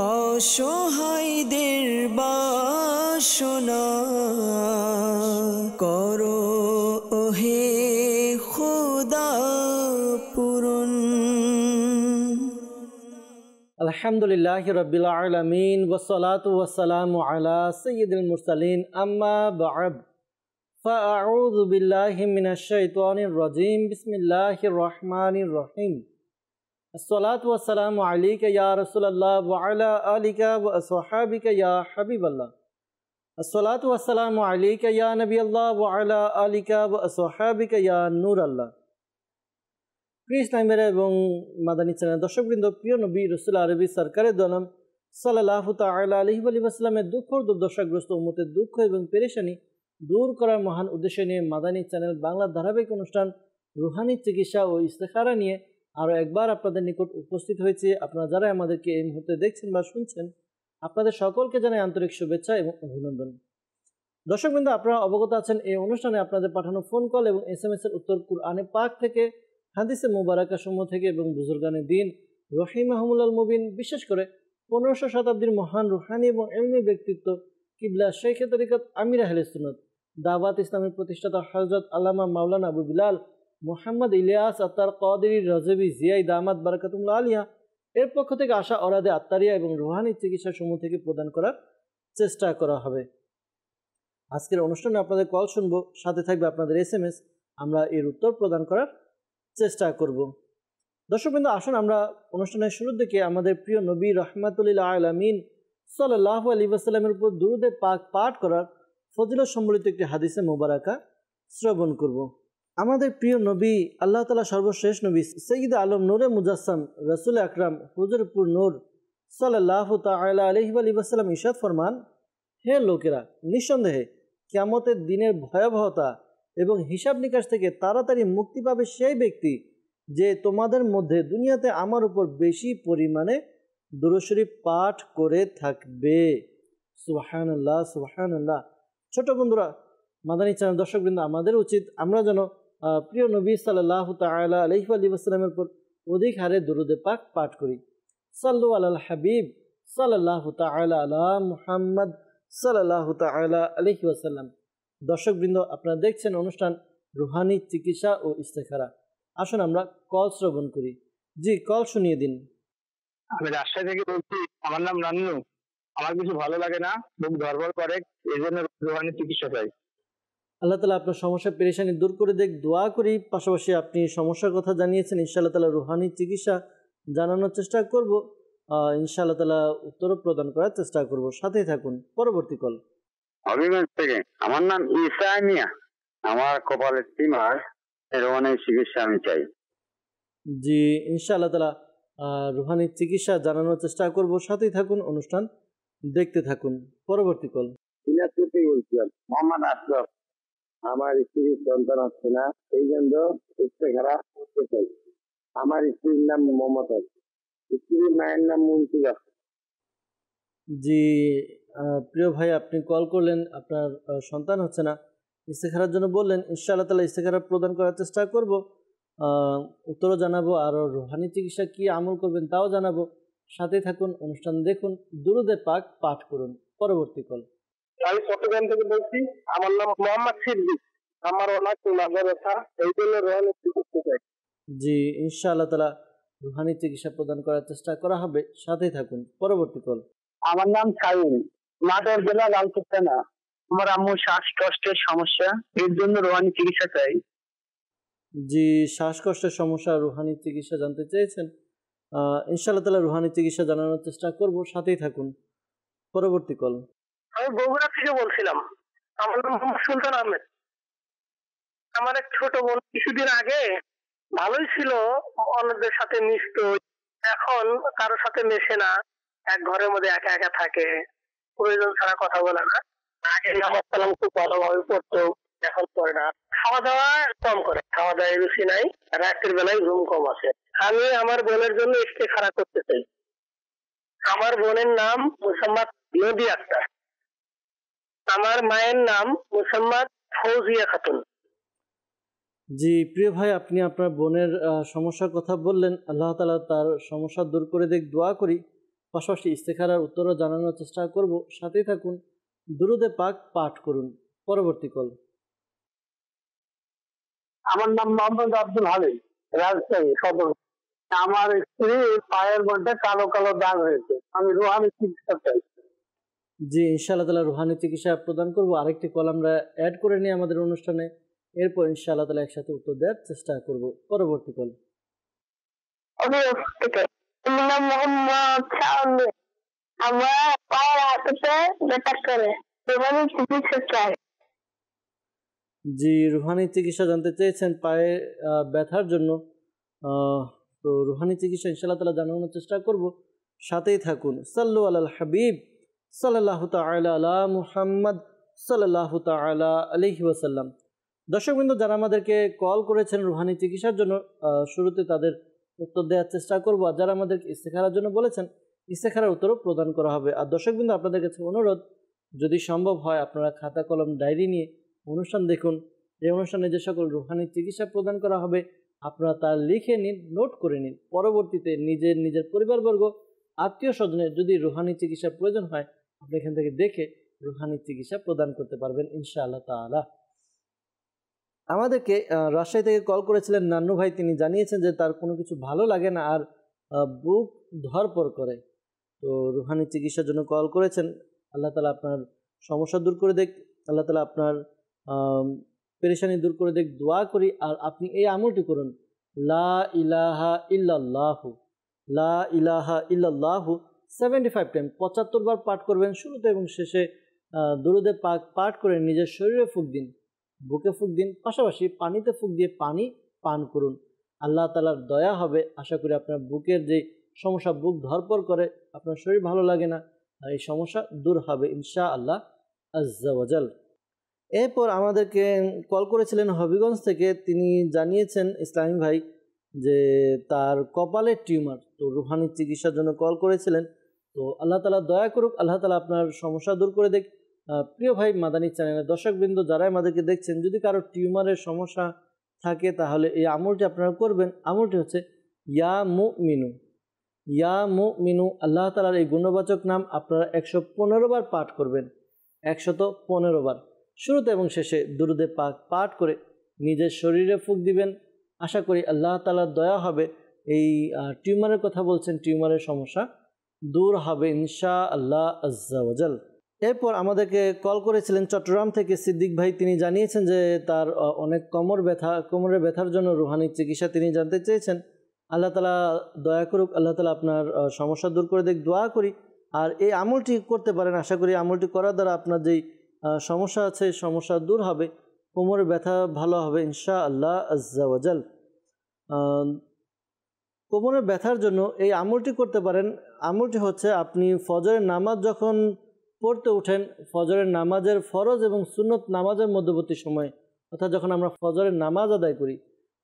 অসহায়দের বাসনা করো হে খুদা পুরন আলহামদুলিল্লাহ রবিল আলমিন ওসলাত ওসালাম আলা সঈদুল মুরসালিন আম্মা বাব فأعوذ بالله من الشيطان الرجيم بسم الله الرحمن الرحيم সালাত ওয়াসালাম আলিকা ইয়া রসুল্লাহ ওয়ালা আলিকা ওয়াসাহাবিকা ইয়া হাবিবাল্লাহ সালাত ওয়াসালাম আলিকা ইয়া নবী আল্লাহ ওয়ালা আলিকা ওয়াসাহাবিকা ইয়া নূর আল্লাহ প্রিয় ইসলামের এবং মাদানী চ্যানেল দর্শকবৃন্দ প্রিয় নবী রসুল আরবি সরকারের দলম সাল্লাহ তাল্লা আলহিব আলী আসলামের দুঃখ দুর্দশাগ্রস্ত উমতের দুঃখ এবং পেরেশানি দূর করার মহান উদ্দেশ্য নিয়ে মাদানী চ্যানেল বাংলা ধারাবাহিক অনুষ্ঠান রুহানি চিকিৎসা ও ইস্তেখারা নিয়ে আরও একবার আপনাদের নিকট উপস্থিত হয়েছে আপনারা যারা আমাদেরকে এই মুহূর্তে দেখছেন বা শুনছেন আপনাদের সকলকে জানাই আন্তরিক শুভেচ্ছা এবং অভিনন্দন দর্শকবৃন্দ আপনারা অবগত আছেন এই অনুষ্ঠানে আপনাদের পাঠানো ফোন কল এবং এস এম এস এর উত্তর কুরআনে পাক থেকে হাদিসে মুবারাকা সমূহ থেকে এবং বুজুরগানের দিন রহিম মাহমুল মুবিন বিশেষ করে পনেরোশো শতাব্দীর মহান রুহানি এবং এমনি ব্যক্তিত্ব কিবলা শেখ তরিকত আমির আহলে সুনত দাওয়াত ইসলামের প্রতিষ্ঠাতা হজরত আল্লামা মাওলানা আবু বিলাল মোহাম্মদ ইলিয়াস আত্মার কদরি রজবি জিয়াই দামাত বারাকাতুল্লা আলিয়া এর পক্ষ থেকে আসা অরাদে আত্মারিয়া এবং রুহানি চিকিৎসা সমূহ থেকে প্রদান করার চেষ্টা করা হবে আজকের অনুষ্ঠানে আপনাদের কল শুনবো সাথে থাকবে আপনাদের এস এম এস আমরা এর উত্তর প্রদান করার চেষ্টা করব দর্শকবৃন্দ আসুন আমরা অনুষ্ঠানের শুরুর দিকে আমাদের প্রিয় নবী রহমাতুল্লাহ আলমিন সাল্লাহ আলী আসাল্লামের উপর দুরুদে পাক পাঠ করার ফজিলত সম্বলিত একটি হাদিসে মোবারাকা শ্রবণ করবো আমাদের প্রিয় নবী আল্লাহ তালা সর্বশেষ নবী সঈদ আলম নোরে মুজাসম রসুল আকরাম হুজুরপুর নোর সাল্লাহ তাহ আলহিব আলী ইশাদ ফরমান হে লোকেরা নিঃসন্দেহে ক্যামতের দিনের ভয়াবহতা এবং হিসাব নিকাশ থেকে তাড়াতাড়ি মুক্তি পাবে সেই ব্যক্তি যে তোমাদের মধ্যে দুনিয়াতে আমার উপর বেশি পরিমাণে দূরশরী পাঠ করে থাকবে সুবাহান্লাহ সুবাহান্লাহ ছোট বন্ধুরা মাদানী চ্যানেল দর্শকবৃন্দ আমাদের উচিত আমরা যেন প্রিয় নবী সাল্লাহ তালা আলহি আলিবাস্লামের পর অধিক হারে দুরুদে পাক পাঠ করি সাল্লু আল হাবিব সাল্লাহ তালা আলা মুহাম্মদ সাল্লাহ তালা আলহি আসাল্লাম দর্শকবৃন্দ আপনারা দেখছেন অনুষ্ঠান রুহানি চিকিৎসা ও ইস্তেখারা আসুন আমরা কল শ্রবণ করি জি কল শুনিয়ে দিন আমি রাজশাহী থেকে বলছি আমার নাম রান্নু আমার কিছু ভালো লাগে না বুক ধরবর করে এই জন্য রুহানি চিকিৎসা চাই আল্লাহ তালা আপনার সমস্যা পেরেশানি দূর করে দেখ দোয়া করি পাশাপাশি আপনি সমস্যার কথা জানিয়েছেন ইনশাআল্লাহ তালা রুহানি চিকিৎসা জানানোর চেষ্টা করব ইনশাআল্লাহ তালা উত্তর প্রদান করার চেষ্টা করব সাথেই থাকুন পরবর্তী কল থেকে আমার নাম আমার কপালের টিমার চিকিৎসা আমি চাই জি ইনশাআল্লাহ তালা রুহানির চিকিৎসা জানানোর চেষ্টা করব সাথেই থাকুন অনুষ্ঠান দেখতে থাকুন পরবর্তী কল মোহাম্মদ আমার স্ত্রীর সন্তান হচ্ছে না এই জন্য ইস্তেখারা করতে চাই আমার স্ত্রীর নাম মমতা স্ত্রীর মায়ের নাম মুন্সিবা জি প্রিয় ভাই আপনি কল করলেন আপনার সন্তান হচ্ছে না ইস্তেখারার জন্য বললেন ইনশাআল্লাহ তালা ইস্তেখারা প্রদান করার চেষ্টা করব উত্তরও জানাবো আর রোহানি চিকিৎসা কি আমল করবেন তাও জানাবো সাথে থাকুন অনুষ্ঠান দেখুন দুরুদে পাক পাঠ করুন পরবর্তী কল আমি চট্টগ্রাম থেকে বলছি আমার নাম মোহাম্মদ সিদ্দিক আমার অনেক নাজার ব্যথা এই জন্য রোহানি চিকিৎসা চাই জি ইনশাআল্লাহ তালা রুহানি চিকিৎসা প্রদান করার চেষ্টা করা হবে সাথে থাকুন পরবর্তী কল আমার নাম সাইল নাটোর জেলা লালপুর থানা আমার আম্মু শ্বাসকষ্টের সমস্যা এর জন্য রোহানি চিকিৎসা চাই জি শ্বাসকষ্টের সমস্যা রুহানি চিকিৎসা জানতে চেয়েছেন ইনশাআল্লাহ তালা রুহানি চিকিৎসা জানানোর চেষ্টা করব সাথেই থাকুন পরবর্তী কল আমি বগুড়া থেকে বলছিলাম আমার নাম মোহাম্মদ সুলতান আহমেদ আমার এক ছোট বোন কিছুদিন আগে ভালোই ছিল অন্যদের সাথে মিশত এখন কারো সাথে মেশে না এক ঘরের মধ্যে একা একা থাকে প্রয়োজন ছাড়া কথা বলে না আগে নামাজ পালাম খুব ভালোভাবে পড়তো এখন করে না খাওয়া দাওয়া কম করে খাওয়া দাওয়া রুচি নাই রাত্রির বেলায় ঘুম কম আছে আমি আমার বোনের জন্য ইস্তেখারা করতে চাই আমার বোনের নাম মুসাম্মদ নদী আক্তার আমার মায়ের নাম মুসাম্মদ ফৌজিয়া খাতুন জি প্রিয় ভাই আপনি আপনার বোনের সমস্যার কথা বললেন আল্লাহ তালা তার সমস্যা দূর করে দেখ দোয়া করি পাশাপাশি ইস্তেখারার উত্তরও জানানোর চেষ্টা করব সাথেই থাকুন দুরুদে পাক পাঠ করুন পরবর্তী কল আমার নাম মোহাম্মদ আব্দুল হালিম রাজশাহী সদর আমার স্ত্রী পায়ের মধ্যে কালো কালো দাগ হয়েছে আমি রুহানি চিকিৎসা চাই যে ইনশাআল্লাহ তালা রুহানি চিকিৎসা প্রদান করবো আরেকটি কল আমরা অ্যাড করে নিই আমাদের অনুষ্ঠানে এরপর ইনশাআল্লাহ তালা একসাথে উত্তর দেওয়ার চেষ্টা করব পরবর্তী কল জি রুহানি চিকিৎসা জানতে চেয়েছেন পায়ে ব্যথার জন্য তো রুহানি চিকিৎসা ইনশাআল্লাহ তালা জানানোর চেষ্টা করব সাথেই থাকুন সাল্লু আল হাবিব সাল্লাহ তালা মুহাম্মদ সাল্লাহ তালা আলহি ওয়াসাল্লাম দর্শকবৃন্দ যারা আমাদেরকে কল করেছেন রুহানি চিকিৎসার জন্য শুরুতে তাদের উত্তর দেওয়ার চেষ্টা করবো আর যারা আমাদেরকে ইস্তেখারার জন্য বলেছেন ইস্তেখারার উত্তরও প্রদান করা হবে আর দর্শকবৃন্দ আপনাদের কাছে অনুরোধ যদি সম্ভব হয় আপনারা খাতা কলম ডায়েরি নিয়ে অনুষ্ঠান দেখুন এই অনুষ্ঠানে যে সকল রুহানি চিকিৎসা প্রদান করা হবে আপনারা তা লিখে নিন নোট করে নিন পরবর্তীতে নিজের নিজের পরিবারবর্গ আত্মীয় স্বজনের যদি রুহানি চিকিৎসার প্রয়োজন হয় আপনি এখান থেকে দেখে রুহানি চিকিৎসা প্রদান করতে পারবেন ইনশাআল্লাহ তালা আমাদেরকে রাজশাহী থেকে কল করেছিলেন নান্নু ভাই তিনি জানিয়েছেন যে তার কোনো কিছু ভালো লাগে না আর বুক ধরপর করে তো রুহানি চিকিৎসার জন্য কল করেছেন আল্লাহ তালা আপনার সমস্যা দূর করে দেখ আল্লাহ তালা আপনার পেরেশানি দূর করে দেখ দোয়া করি আর আপনি এই আমলটি করুন লা ইলাহা ইল্লাল্লাহু লা ইলাহা ইল্লাল্লাহু সেভেন্টি ফাইভ টাইম পঁচাত্তর বার পাঠ করবেন শুরুতে এবং শেষে দুরুদে পাক পাঠ করে নিজের শরীরে ফুক দিন বুকে ফুক দিন পাশাপাশি পানিতে ফুক দিয়ে পানি পান করুন আল্লাহ তালার দয়া হবে আশা করি আপনার বুকের যে সমস্যা বুক ধরপর করে আপনার শরীর ভালো লাগে না এই সমস্যা দূর হবে ইনশা আল্লাহ আজাল এরপর আমাদেরকে কল করেছিলেন হবিগঞ্জ থেকে তিনি জানিয়েছেন ইসলামী ভাই যে তার কপালের টিউমার তো রুহানি চিকিৎসার জন্য কল করেছিলেন তো আল্লাহ তালা দয়া করুক আল্লাহ তালা আপনার সমস্যা দূর করে দেখ প্রিয় ভাই মাদানী চ্যানেলের দর্শকবৃন্দ যারাই আমাদেরকে দেখছেন যদি কারো টিউমারের সমস্যা থাকে তাহলে এই আমলটি আপনারা করবেন আমলটি হচ্ছে ইয়া মু মিনু ইয়া মু মিনু আল্লাহ তালার এই গুণবাচক নাম আপনারা একশো বার পাঠ করবেন একশত বার শুরুতে এবং শেষে দুরুদে পাক পাঠ করে নিজের শরীরে ফুক দিবেন আশা করি আল্লাহ তালার দয়া হবে এই টিউমারের কথা বলছেন টিউমারের সমস্যা দূর হবে ইনশা আল্লাহ আজ্জাওয়াজাল এরপর আমাদেরকে কল করেছিলেন চট্টগ্রাম থেকে সিদ্দিক ভাই তিনি জানিয়েছেন যে তার অনেক কোমর ব্যথা কোমরের ব্যথার জন্য রুহানি চিকিৎসা তিনি জানতে চেয়েছেন আল্লাহ তালা দয়া করুক আল্লাহ তালা আপনার সমস্যা দূর করে দেখ দোয়া করি আর এই আমলটি করতে পারেন আশা করি আমলটি করার দ্বারা আপনার যেই সমস্যা আছে সমস্যা দূর হবে কোমরের ব্যথা ভালো হবে ইনশা আল্লাহ আজ্জাওয়াজাল কোমরে ব্যথার জন্য এই আমলটি করতে পারেন আমলটি হচ্ছে আপনি ফজরের নামাজ যখন পড়তে উঠেন ফজরের নামাজের ফরজ এবং সুনত নামাজের মধ্যবর্তী সময় অর্থাৎ যখন আমরা ফজরের নামাজ আদায় করি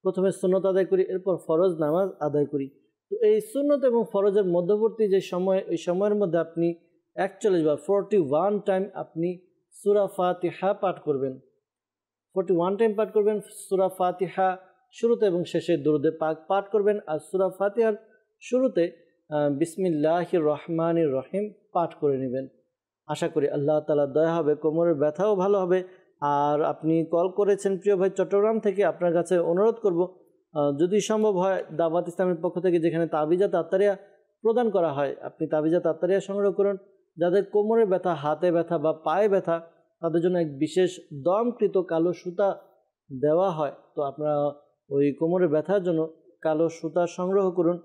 প্রথমে সুনত আদায় করি এরপর ফরজ নামাজ আদায় করি তো এই সুনত এবং ফরজের মধ্যবর্তী যে সময় এই সময়ের মধ্যে আপনি একচল্লিশ বা ফোরটি ওয়ান টাইম আপনি সুরা ফাতিহা পাঠ করবেন ফোরটি ওয়ান টাইম পাঠ করবেন সুরা ফাতিহা শুরুতে এবং শেষে দুরুদে পাক পাঠ করবেন আর সুরা ফাতিহার শুরুতে বিসমিল্লাহ রহমান রহিম পাঠ করে নেবেন আশা করি আল্লাহ তালা দয়া হবে কোমরের ব্যথাও ভালো হবে আর আপনি কল করেছেন প্রিয় ভাই চট্টগ্রাম থেকে আপনার কাছে অনুরোধ করব যদি সম্ভব হয় দাওয়াত ইসলামের পক্ষ থেকে যেখানে তাবিজা তাত্তারিয়া প্রদান করা হয় আপনি তাবিজা তাত্তারিয়া সংগ্রহ করুন যাদের কোমরে ব্যথা হাতে ব্যথা বা পায়ে ব্যথা তাদের জন্য এক বিশেষ দমকৃত কালো সুতা দেওয়া হয় তো আপনারা ওই কোমরে ব্যথার জন্য কালো সুতা সংগ্রহ করুন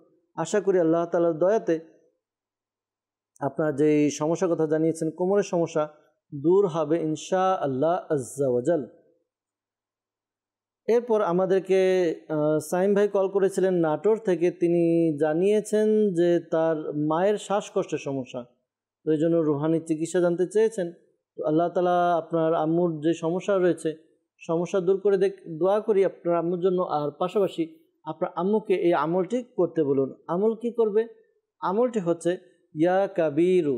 আশা করি আল্লাহ তালার দয়াতে আপনার যে সমস্যার কথা জানিয়েছেন কোমরের সমস্যা দূর হবে ইনশা আল্লাহ আজাল এরপর আমাদেরকে সাইম ভাই কল করেছিলেন নাটোর থেকে তিনি জানিয়েছেন যে তার মায়ের শ্বাসকষ্টের সমস্যা তো এই জন্য রুহানি চিকিৎসা জানতে চেয়েছেন তো আল্লাহ তালা আপনার আম্মুর যে সমস্যা রয়েছে সমস্যা দূর করে দেখ দোয়া করি আপনার আম্মুর জন্য আর পাশাপাশি আপনার আম্মুকে এই আমলটি করতে বলুন আমল কি করবে আমলটি হচ্ছে ইয়া কাবিরু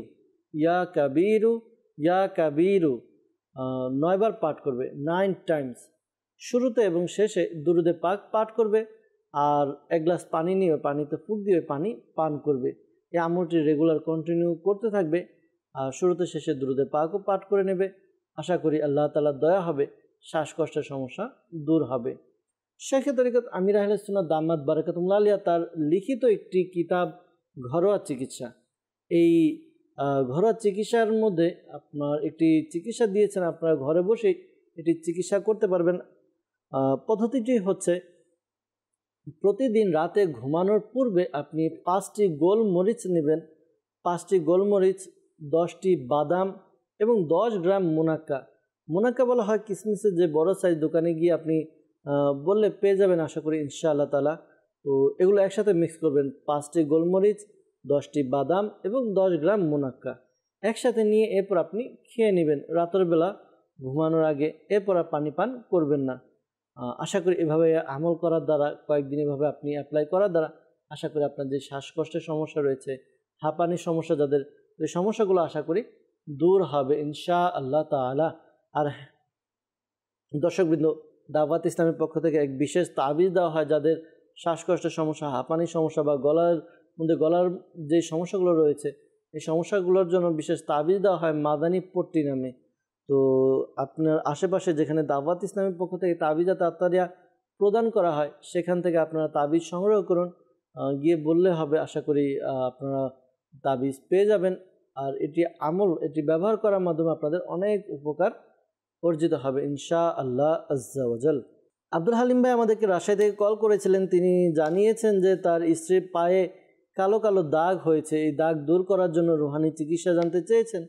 ইয়া কাবিরু ইয়া কাবিরু নয়বার পাঠ করবে নাইন টাইমস শুরুতে এবং শেষে দুরুদে পাক পাঠ করবে আর এক গ্লাস পানি নিয়ে পানিতে ফুক দিয়ে পানি পান করবে এই আমলটি রেগুলার কন্টিনিউ করতে থাকবে আর শুরুতে শেষে দুরুদে পাকও পাঠ করে নেবে আশা করি আল্লাহ তালার দয়া হবে শ্বাসকষ্টের সমস্যা দূর হবে শেখে তরিকত আমির আহলেসুল্লাহ দাম্মাদ বারাকাতুল্লা আলিয়া তার লিখিত একটি কিতাব ঘরোয়া চিকিৎসা এই ঘরোয়া চিকিৎসার মধ্যে আপনার একটি চিকিৎসা দিয়েছেন আপনার ঘরে বসে এটি চিকিৎসা করতে পারবেন পদ্ধতিটি হচ্ছে প্রতিদিন রাতে ঘুমানোর পূর্বে আপনি পাঁচটি গোলমরিচ নেবেন পাঁচটি গোলমরিচ দশটি বাদাম এবং দশ গ্রাম মুনাক্কা মোনাক্কা বলা হয় কিসমিসের যে বড় সাইজ দোকানে গিয়ে আপনি বললে পেয়ে যাবেন আশা করি ইনশাআল্লাহ তালা তো এগুলো একসাথে মিক্স করবেন পাঁচটি গোলমরিচ দশটি বাদাম এবং দশ গ্রাম মোনাক্কা একসাথে নিয়ে এরপর আপনি খেয়ে নেবেন রাতের বেলা ঘুমানোর আগে এরপর আর পানি পান করবেন না আশা করি এভাবে আমল করার দ্বারা কয়েকদিন এভাবে আপনি অ্যাপ্লাই করার দ্বারা আশা করি আপনার যে শ্বাসকষ্টের সমস্যা রয়েছে হাঁপানির সমস্যা যাদের ওই সমস্যাগুলো আশা করি দূর হবে ইনশা আল্লাহ তালা আর দর্শকবৃন্দ দাওয়াত ইসলামের পক্ষ থেকে এক বিশেষ তাবিজ দেওয়া হয় যাদের শ্বাসকষ্টের সমস্যা হাঁপানির সমস্যা বা গলার মধ্যে গলার যে সমস্যাগুলো রয়েছে এই সমস্যাগুলোর জন্য বিশেষ তাবিজ দেওয়া হয় মাদানী পট্টি নামে তো আপনার আশেপাশে যেখানে দাওয়াত ইসলামের পক্ষ থেকে তাবিজা তাত্তারিয়া প্রদান করা হয় সেখান থেকে আপনারা তাবিজ সংগ্রহ করুন গিয়ে বললে হবে আশা করি আপনারা তাবিজ পেয়ে যাবেন আর এটি আমল এটি ব্যবহার করার মাধ্যমে আপনাদের অনেক উপকার অর্জিত হবে ইনশা আল্লাহ আজ্জাওয়াজাল আব্দুল হালিম ভাই আমাদেরকে রাজশাহী থেকে কল করেছিলেন তিনি জানিয়েছেন যে তার স্ত্রীর পায়ে কালো কালো দাগ হয়েছে এই দাগ দূর করার জন্য রুহানি চিকিৎসা জানতে চেয়েছেন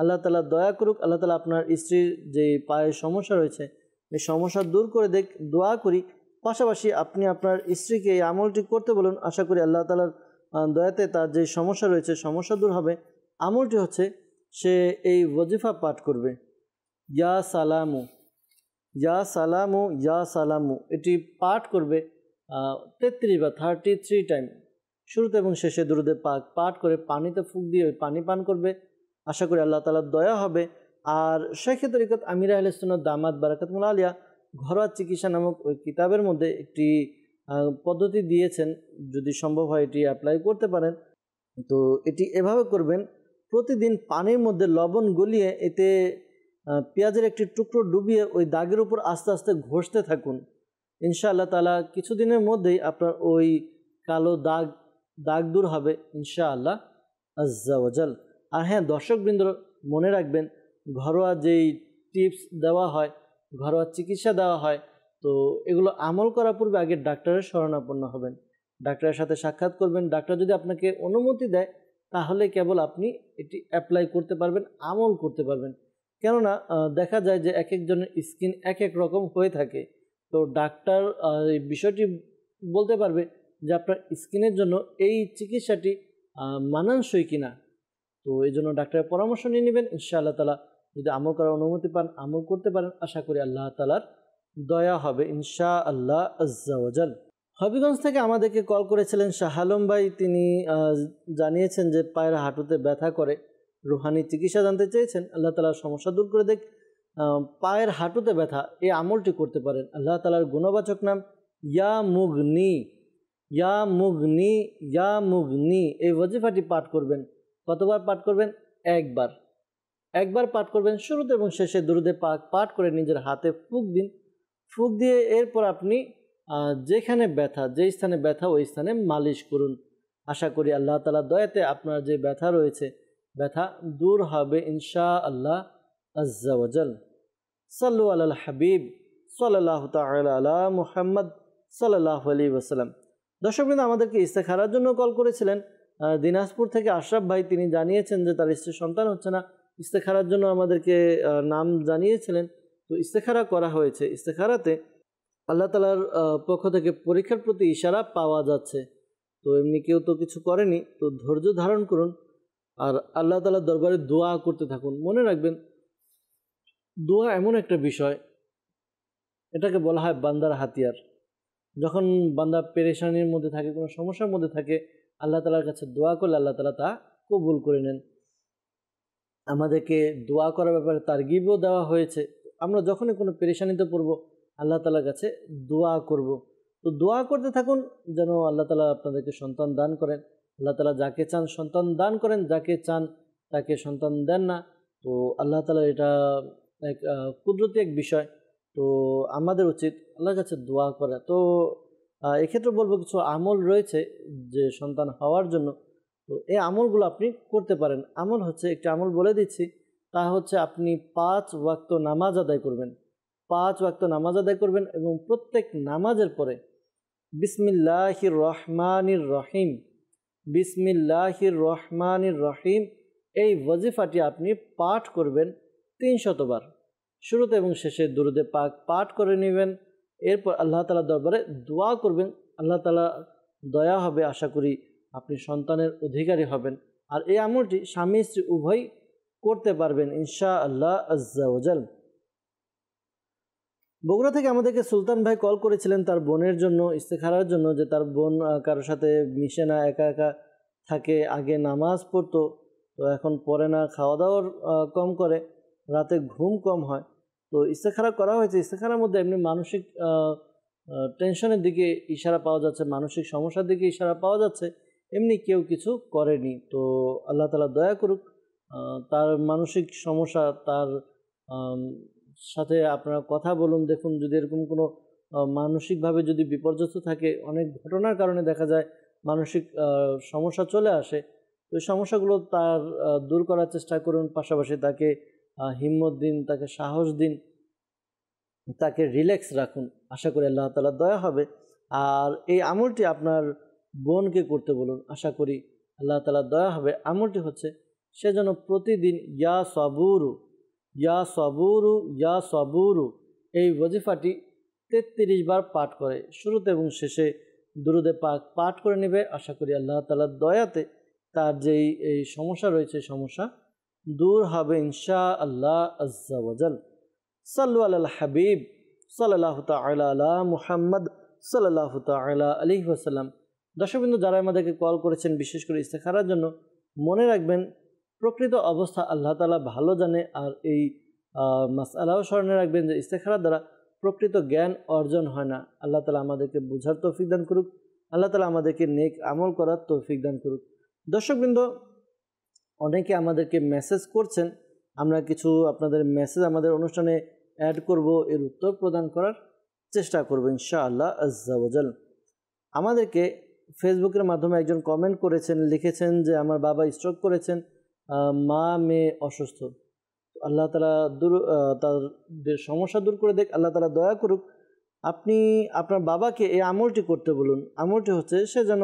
আল্লাহ তালা দয়া করুক আল্লাহ তালা আপনার স্ত্রীর যে পায়ের সমস্যা রয়েছে এই সমস্যা দূর করে দেখ দোয়া করি পাশাপাশি আপনি আপনার স্ত্রীকে এই আমলটি করতে বলুন আশা করি আল্লাহ তালার দয়াতে তার যে সমস্যা রয়েছে সমস্যা দূর হবে আমলটি হচ্ছে সে এই ওজিফা পাঠ করবে ইয়া সালামু ইয়া সালামু ইয়া সালামু এটি পাঠ করবে তেত্রিশ বা থার্টি থ্রি টাইম শুরুতে এবং শেষে দুরুদে পাক পাঠ করে পানিতে ফুক দিয়ে ওই পানি পান করবে আশা করি আল্লাহ তালার দয়া হবে আর শেখে তরিকত আমিরা আলসুন দামাত বারাকাতমুল আলিয়া ঘরোয়া চিকিৎসা নামক ওই কিতাবের মধ্যে একটি পদ্ধতি দিয়েছেন যদি সম্ভব হয় এটি অ্যাপ্লাই করতে পারেন তো এটি এভাবে করবেন প্রতিদিন পানির মধ্যে লবণ গলিয়ে এতে পেঁয়াজের একটি টুকরো ডুবিয়ে ওই দাগের উপর আস্তে আস্তে ঘষতে থাকুন ইনশাআল্লাহ তালা কিছুদিনের মধ্যেই আপনার ওই কালো দাগ দাগ দূর হবে ইনশাআল্লাহ আজ্জাওয়াজাল আর হ্যাঁ দর্শকবৃন্দ মনে রাখবেন ঘরোয়া যেই টিপস দেওয়া হয় ঘরোয়া চিকিৎসা দেওয়া হয় তো এগুলো আমল করার পূর্বে আগে ডাক্তারের শরণাপন্ন হবেন ডাক্তারের সাথে সাক্ষাৎ করবেন ডাক্তার যদি আপনাকে অনুমতি দেয় তাহলে কেবল আপনি এটি অ্যাপ্লাই করতে পারবেন আমল করতে পারবেন কেননা দেখা যায় যে এক একজনের স্কিন এক এক রকম হয়ে থাকে তো ডাক্তার এই বিষয়টি বলতে পারবে যে আপনার স্কিনের জন্য এই চিকিৎসাটি মানানসই কিনা তো এই জন্য ডাক্তারের পরামর্শ নিয়ে নেবেন ইনশাআল্লাহ তালা যদি আমল করার অনুমতি পান আমল করতে পারেন আশা করি আল্লাহ তালার দয়া হবে ইনশা আল্লাহ আজাল হবিগঞ্জ থেকে আমাদেরকে কল করেছিলেন শাহ আলম ভাই তিনি জানিয়েছেন যে পায়ের হাঁটুতে ব্যথা করে রুহানি চিকিৎসা জানতে চেয়েছেন আল্লাহ তালার সমস্যা দূর করে দেখ পায়ের হাঁটুতে ব্যথা এই আমলটি করতে পারেন আল্লাহ তালার গুণবাচক নাম ইয়া মুগনি ইয়া মুগনি ইয়া মুগনি এই ওয়াজিফাটি পাঠ করবেন কতবার পাঠ করবেন একবার একবার পাঠ করবেন শুরুতে এবং শেষে দুরুদে পাক পাঠ করে নিজের হাতে ফুক দিন ফুক দিয়ে এরপর আপনি যেখানে ব্যথা যে স্থানে ব্যথা ওই স্থানে মালিশ করুন আশা করি আল্লাহ তালা দয়াতে আপনার যে ব্যথা রয়েছে ব্যথা দূর হবে ইনশা আল্লাহ আজ্জাওয়াজল সাল্লু আল হাবিব সাল্লাহ তাল্লাহ মুহাম্মদ সাল্লাহ আলী ওসালাম বিন্দু আমাদেরকে ইস্তেখারার জন্য কল করেছিলেন দিনাজপুর থেকে আশরাফ ভাই তিনি জানিয়েছেন যে তার স্ত্রীর সন্তান হচ্ছে না ইস্তেখারার জন্য আমাদেরকে নাম জানিয়েছিলেন তো ইস্তেখারা করা হয়েছে ইস্তেখারাতে আল্লাহ তালার পক্ষ থেকে পরীক্ষার প্রতি ইশারা পাওয়া যাচ্ছে তো এমনি কেউ তো কিছু করেনি তো ধৈর্য ধারণ করুন আর আল্লাহ তালার দরবারে দোয়া করতে থাকুন মনে রাখবেন দোয়া এমন একটা বিষয় এটাকে বলা হয় বান্দার হাতিয়ার যখন বান্দা পেরেশানির মধ্যে থাকে কোনো সমস্যার মধ্যে থাকে আল্লাহ তালার কাছে দোয়া করলে আল্লাহ তালা তা কবুল করে নেন আমাদেরকে দোয়া করার ব্যাপারে গিবও দেওয়া হয়েছে আমরা যখনই কোনো পেরেশানিতে পড়ব আল্লাহ তালার কাছে দোয়া করব তো দোয়া করতে থাকুন যেন আল্লাহ তালা আপনাদেরকে সন্তান দান করেন আল্লাহ তালা যাকে চান সন্তান দান করেন যাকে চান তাকে সন্তান দেন না তো আল্লাহ তালা এটা এক কুদরতি এক বিষয় তো আমাদের উচিত আল্লাহর কাছে দোয়া করা তো এক্ষেত্রে বলবো কিছু আমল রয়েছে যে সন্তান হওয়ার জন্য তো এই আমলগুলো আপনি করতে পারেন আমল হচ্ছে একটি আমল বলে দিচ্ছি তা হচ্ছে আপনি পাঁচ ওয়াক্ত নামাজ আদায় করবেন পাঁচ ওয়াক্ত নামাজ আদায় করবেন এবং প্রত্যেক নামাজের পরে বিসমিল্লাহ রহমানির রহিম বিসমিল্লাহির রহমানির রহিম এই ওয়াজিফাটি আপনি পাঠ করবেন তিন শতবার শুরুতে এবং শেষে দুরুদে পাক পাঠ করে নেবেন এরপর আল্লাহ তালা দরবারে দোয়া করবেন আল্লাহ তালা দয়া হবে আশা করি আপনি সন্তানের অধিকারী হবেন আর এই আমলটি স্বামী স্ত্রী উভয় করতে পারবেন ইনশা আল্লাহ আজ্জাউজাল বগুড়া থেকে আমাদেরকে সুলতান ভাই কল করেছিলেন তার বোনের জন্য ইস্তেখারার জন্য যে তার বোন কারোর সাথে মিশে না একা একা থাকে আগে নামাজ পড়তো তো এখন পরে না খাওয়া দাওয়ার কম করে রাতে ঘুম কম হয় তো ইস্তেখারা করা হয়েছে ইস্তেখারার মধ্যে এমনি মানসিক টেনশনের দিকে ইশারা পাওয়া যাচ্ছে মানসিক সমস্যার দিকে ইশারা পাওয়া যাচ্ছে এমনি কেউ কিছু করেনি তো আল্লাহ তালা দয়া করুক তার মানসিক সমস্যা তার সাথে আপনারা কথা বলুন দেখুন যদি এরকম কোনো মানসিকভাবে যদি বিপর্যস্ত থাকে অনেক ঘটনার কারণে দেখা যায় মানসিক সমস্যা চলে আসে তো এই সমস্যাগুলো তার দূর করার চেষ্টা করুন পাশাপাশি তাকে হিম্মত দিন তাকে সাহস দিন তাকে রিল্যাক্স রাখুন আশা করি আল্লাহ তালা দয়া হবে আর এই আমলটি আপনার বোনকে করতে বলুন আশা করি আল্লাহ তালা দয়া হবে আমলটি হচ্ছে সে যেন প্রতিদিন ইয়া সাবুরু ইয়া সবুরু ইয়া সবুরু এই ওজিফাটি তেত্রিশ বার পাঠ করে শুরুতে এবং শেষে দুরুদে পাক পাঠ করে নেবে আশা করি আল্লাহ তালার দয়াতে তার যেই এই সমস্যা রয়েছে সমস্যা দূর হবে ইনশা আল্লাহ আজাল সাল্লু আল হাবিব সাল্লাহ তাল্লাহ মুহাম্মদ সাল্লাহ তাল্লাহ আলী ওসাল্লাম দর্শকবিন্দু যারা আমাদেরকে কল করেছেন বিশেষ করে ইস্তেখারার জন্য মনে রাখবেন প্রকৃত অবস্থা আল্লাহ তালা ভালো জানে আর এই আল্লাহ স্মরণে রাখবেন যে ইস্তেখারার দ্বারা প্রকৃত জ্ঞান অর্জন হয় না আল্লাহ তালা আমাদেরকে বোঝার তৌফিক দান করুক আল্লাহ তালা আমাদেরকে নেক আমল করার তৌফিক দান করুক দর্শকবৃন্দ অনেকে আমাদেরকে মেসেজ করছেন আমরা কিছু আপনাদের মেসেজ আমাদের অনুষ্ঠানে অ্যাড করব এর উত্তর প্রদান করার চেষ্টা ইনশা ইনশাআল্লাহ আজ্জাওয়াজাল আমাদেরকে ফেসবুকের মাধ্যমে একজন কমেন্ট করেছেন লিখেছেন যে আমার বাবা স্ট্রোক করেছেন মা মেয়ে অসুস্থ আল্লাহ তালা দূর তাদের সমস্যা দূর করে দেখ আল্লাহ তালা দয়া করুক আপনি আপনার বাবাকে এই আমলটি করতে বলুন আমলটি হচ্ছে সে যেন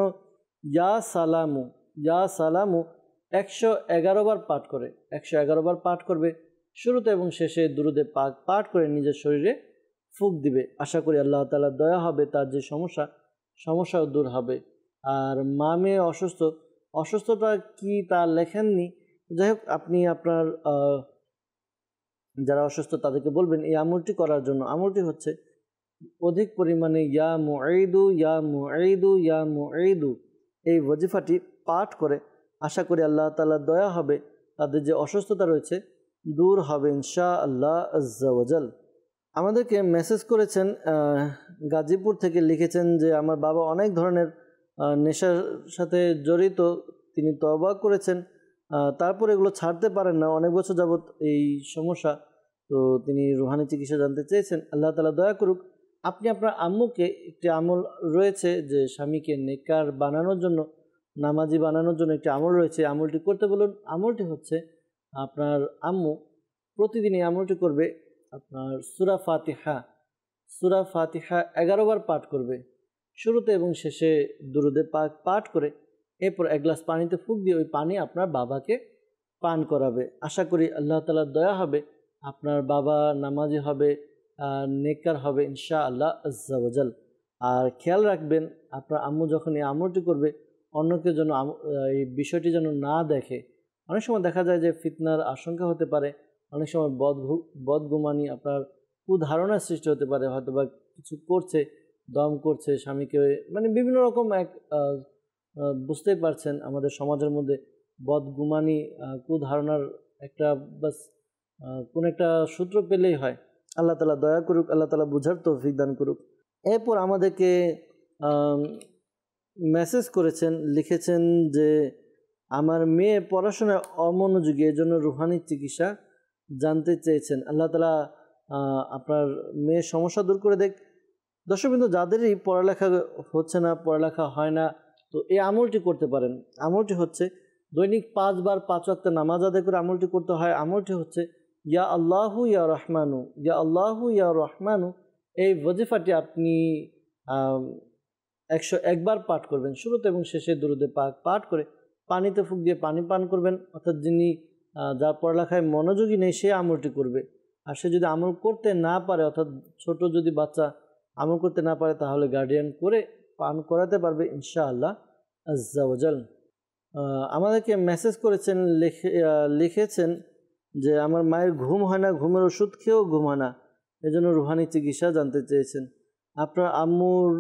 ইয়া সালামু ইয়া সালামু একশো বার পাঠ করে একশো বার পাঠ করবে শুরুতে এবং শেষে দুরুদে পাক পাঠ করে নিজের শরীরে ফুক দিবে আশা করি আল্লাহ তালা দয়া হবে তার যে সমস্যা সমস্যাও দূর হবে আর মা মেয়ে অসুস্থ অসুস্থতা কি তা লেখেননি যাই হোক আপনি আপনার যারা অসুস্থ তাদেরকে বলবেন এই আমলটি করার জন্য আমলটি হচ্ছে অধিক পরিমাণে ইয়া মুঈদু ইয়া মুঈদু ইয়া মুঈদু এই ওজিফাটি পাঠ করে আশা করি আল্লাহ তালা দয়া হবে তাদের যে অসুস্থতা রয়েছে দূর হবে ইনশা আল্লাহ আজ্জাওয়াজাল আমাদেরকে মেসেজ করেছেন গাজীপুর থেকে লিখেছেন যে আমার বাবা অনেক ধরনের নেশার সাথে জড়িত তিনি তবা করেছেন তারপর এগুলো ছাড়তে পারেন না অনেক বছর যাবত এই সমস্যা তো তিনি রুহানি চিকিৎসা জানতে চেয়েছেন আল্লাহ তালা দয়া করুক আপনি আপনার আম্মুকে একটি আমল রয়েছে যে স্বামীকে নেকার বানানোর জন্য নামাজি বানানোর জন্য একটি আমল রয়েছে আমলটি করতে বলুন আমলটি হচ্ছে আপনার আম্মু প্রতিদিনই আমলটি করবে আপনার সুরা ফাতিহা সুরা ফাতিহা বার পাঠ করবে শুরুতে এবং শেষে দুরুদে পাঠ করে এরপর এক গ্লাস পানিতে ফুক দিয়ে ওই পানি আপনার বাবাকে পান করাবে আশা করি আল্লাহ তালার দয়া হবে আপনার বাবা নামাজি হবে নেকার হবে ইনশা আল্লাহ আজ্জাবাজাল আর খেয়াল রাখবেন আপনার আম্মু যখন এই আমরটি করবে অন্যকে যেন এই বিষয়টি যেন না দেখে অনেক সময় দেখা যায় যে ফিতনার আশঙ্কা হতে পারে অনেক সময় বদ বদগুমানি আপনার কুধারণার সৃষ্টি হতে পারে হয়তো বা কিছু করছে দম করছে স্বামীকে মানে বিভিন্ন রকম এক বুঝতেই পারছেন আমাদের সমাজের মধ্যে বদগুমানি কুধারণার একটা বাস কোন একটা সূত্র পেলেই হয় আল্লাহ তালা দয়া করুক আল্লাহ তালা বুঝার তৌফিক দান করুক এরপর আমাদেরকে মেসেজ করেছেন লিখেছেন যে আমার মেয়ে পড়াশোনায় অমনোযোগী এজন্য রুহানি চিকিৎসা জানতে চেয়েছেন আল্লাহ তালা আপনার মেয়ের সমস্যা দূর করে দেখ দর্শক কিন্তু যাদেরই পড়ালেখা হচ্ছে না পড়ালেখা হয় না তো এই আমলটি করতে পারেন আমলটি হচ্ছে দৈনিক পাঁচবার পাঁচ ওয়াক্ত নামাজ আদায় করে আমলটি করতে হয় আমলটি হচ্ছে ইয়া আল্লাহু ইয়া রহমানু ইয়া আল্লাহু ইয়া রহমানু এই ওজিফাটি আপনি একশো একবার পাঠ করবেন শুরুতে এবং শেষে দুরুদে পাক পাঠ করে পানিতে ফুক দিয়ে পানি পান করবেন অর্থাৎ যিনি যার পড়ালেখায় মনোযোগী নেই সে আমলটি করবে আর সে যদি আমল করতে না পারে অর্থাৎ ছোট যদি বাচ্চা আমল করতে না পারে তাহলে গার্ডিয়ান করে পান করাতে পারবে ইনশাআল্লাহ আজ্জাউজাল আমাদেরকে মেসেজ করেছেন লিখে লিখেছেন যে আমার মায়ের ঘুম হয় না ঘুমের ওষুধ খেয়েও ঘুম হয় না এজন্য রুহানি চিকিৎসা জানতে চেয়েছেন আপনার আম্মুর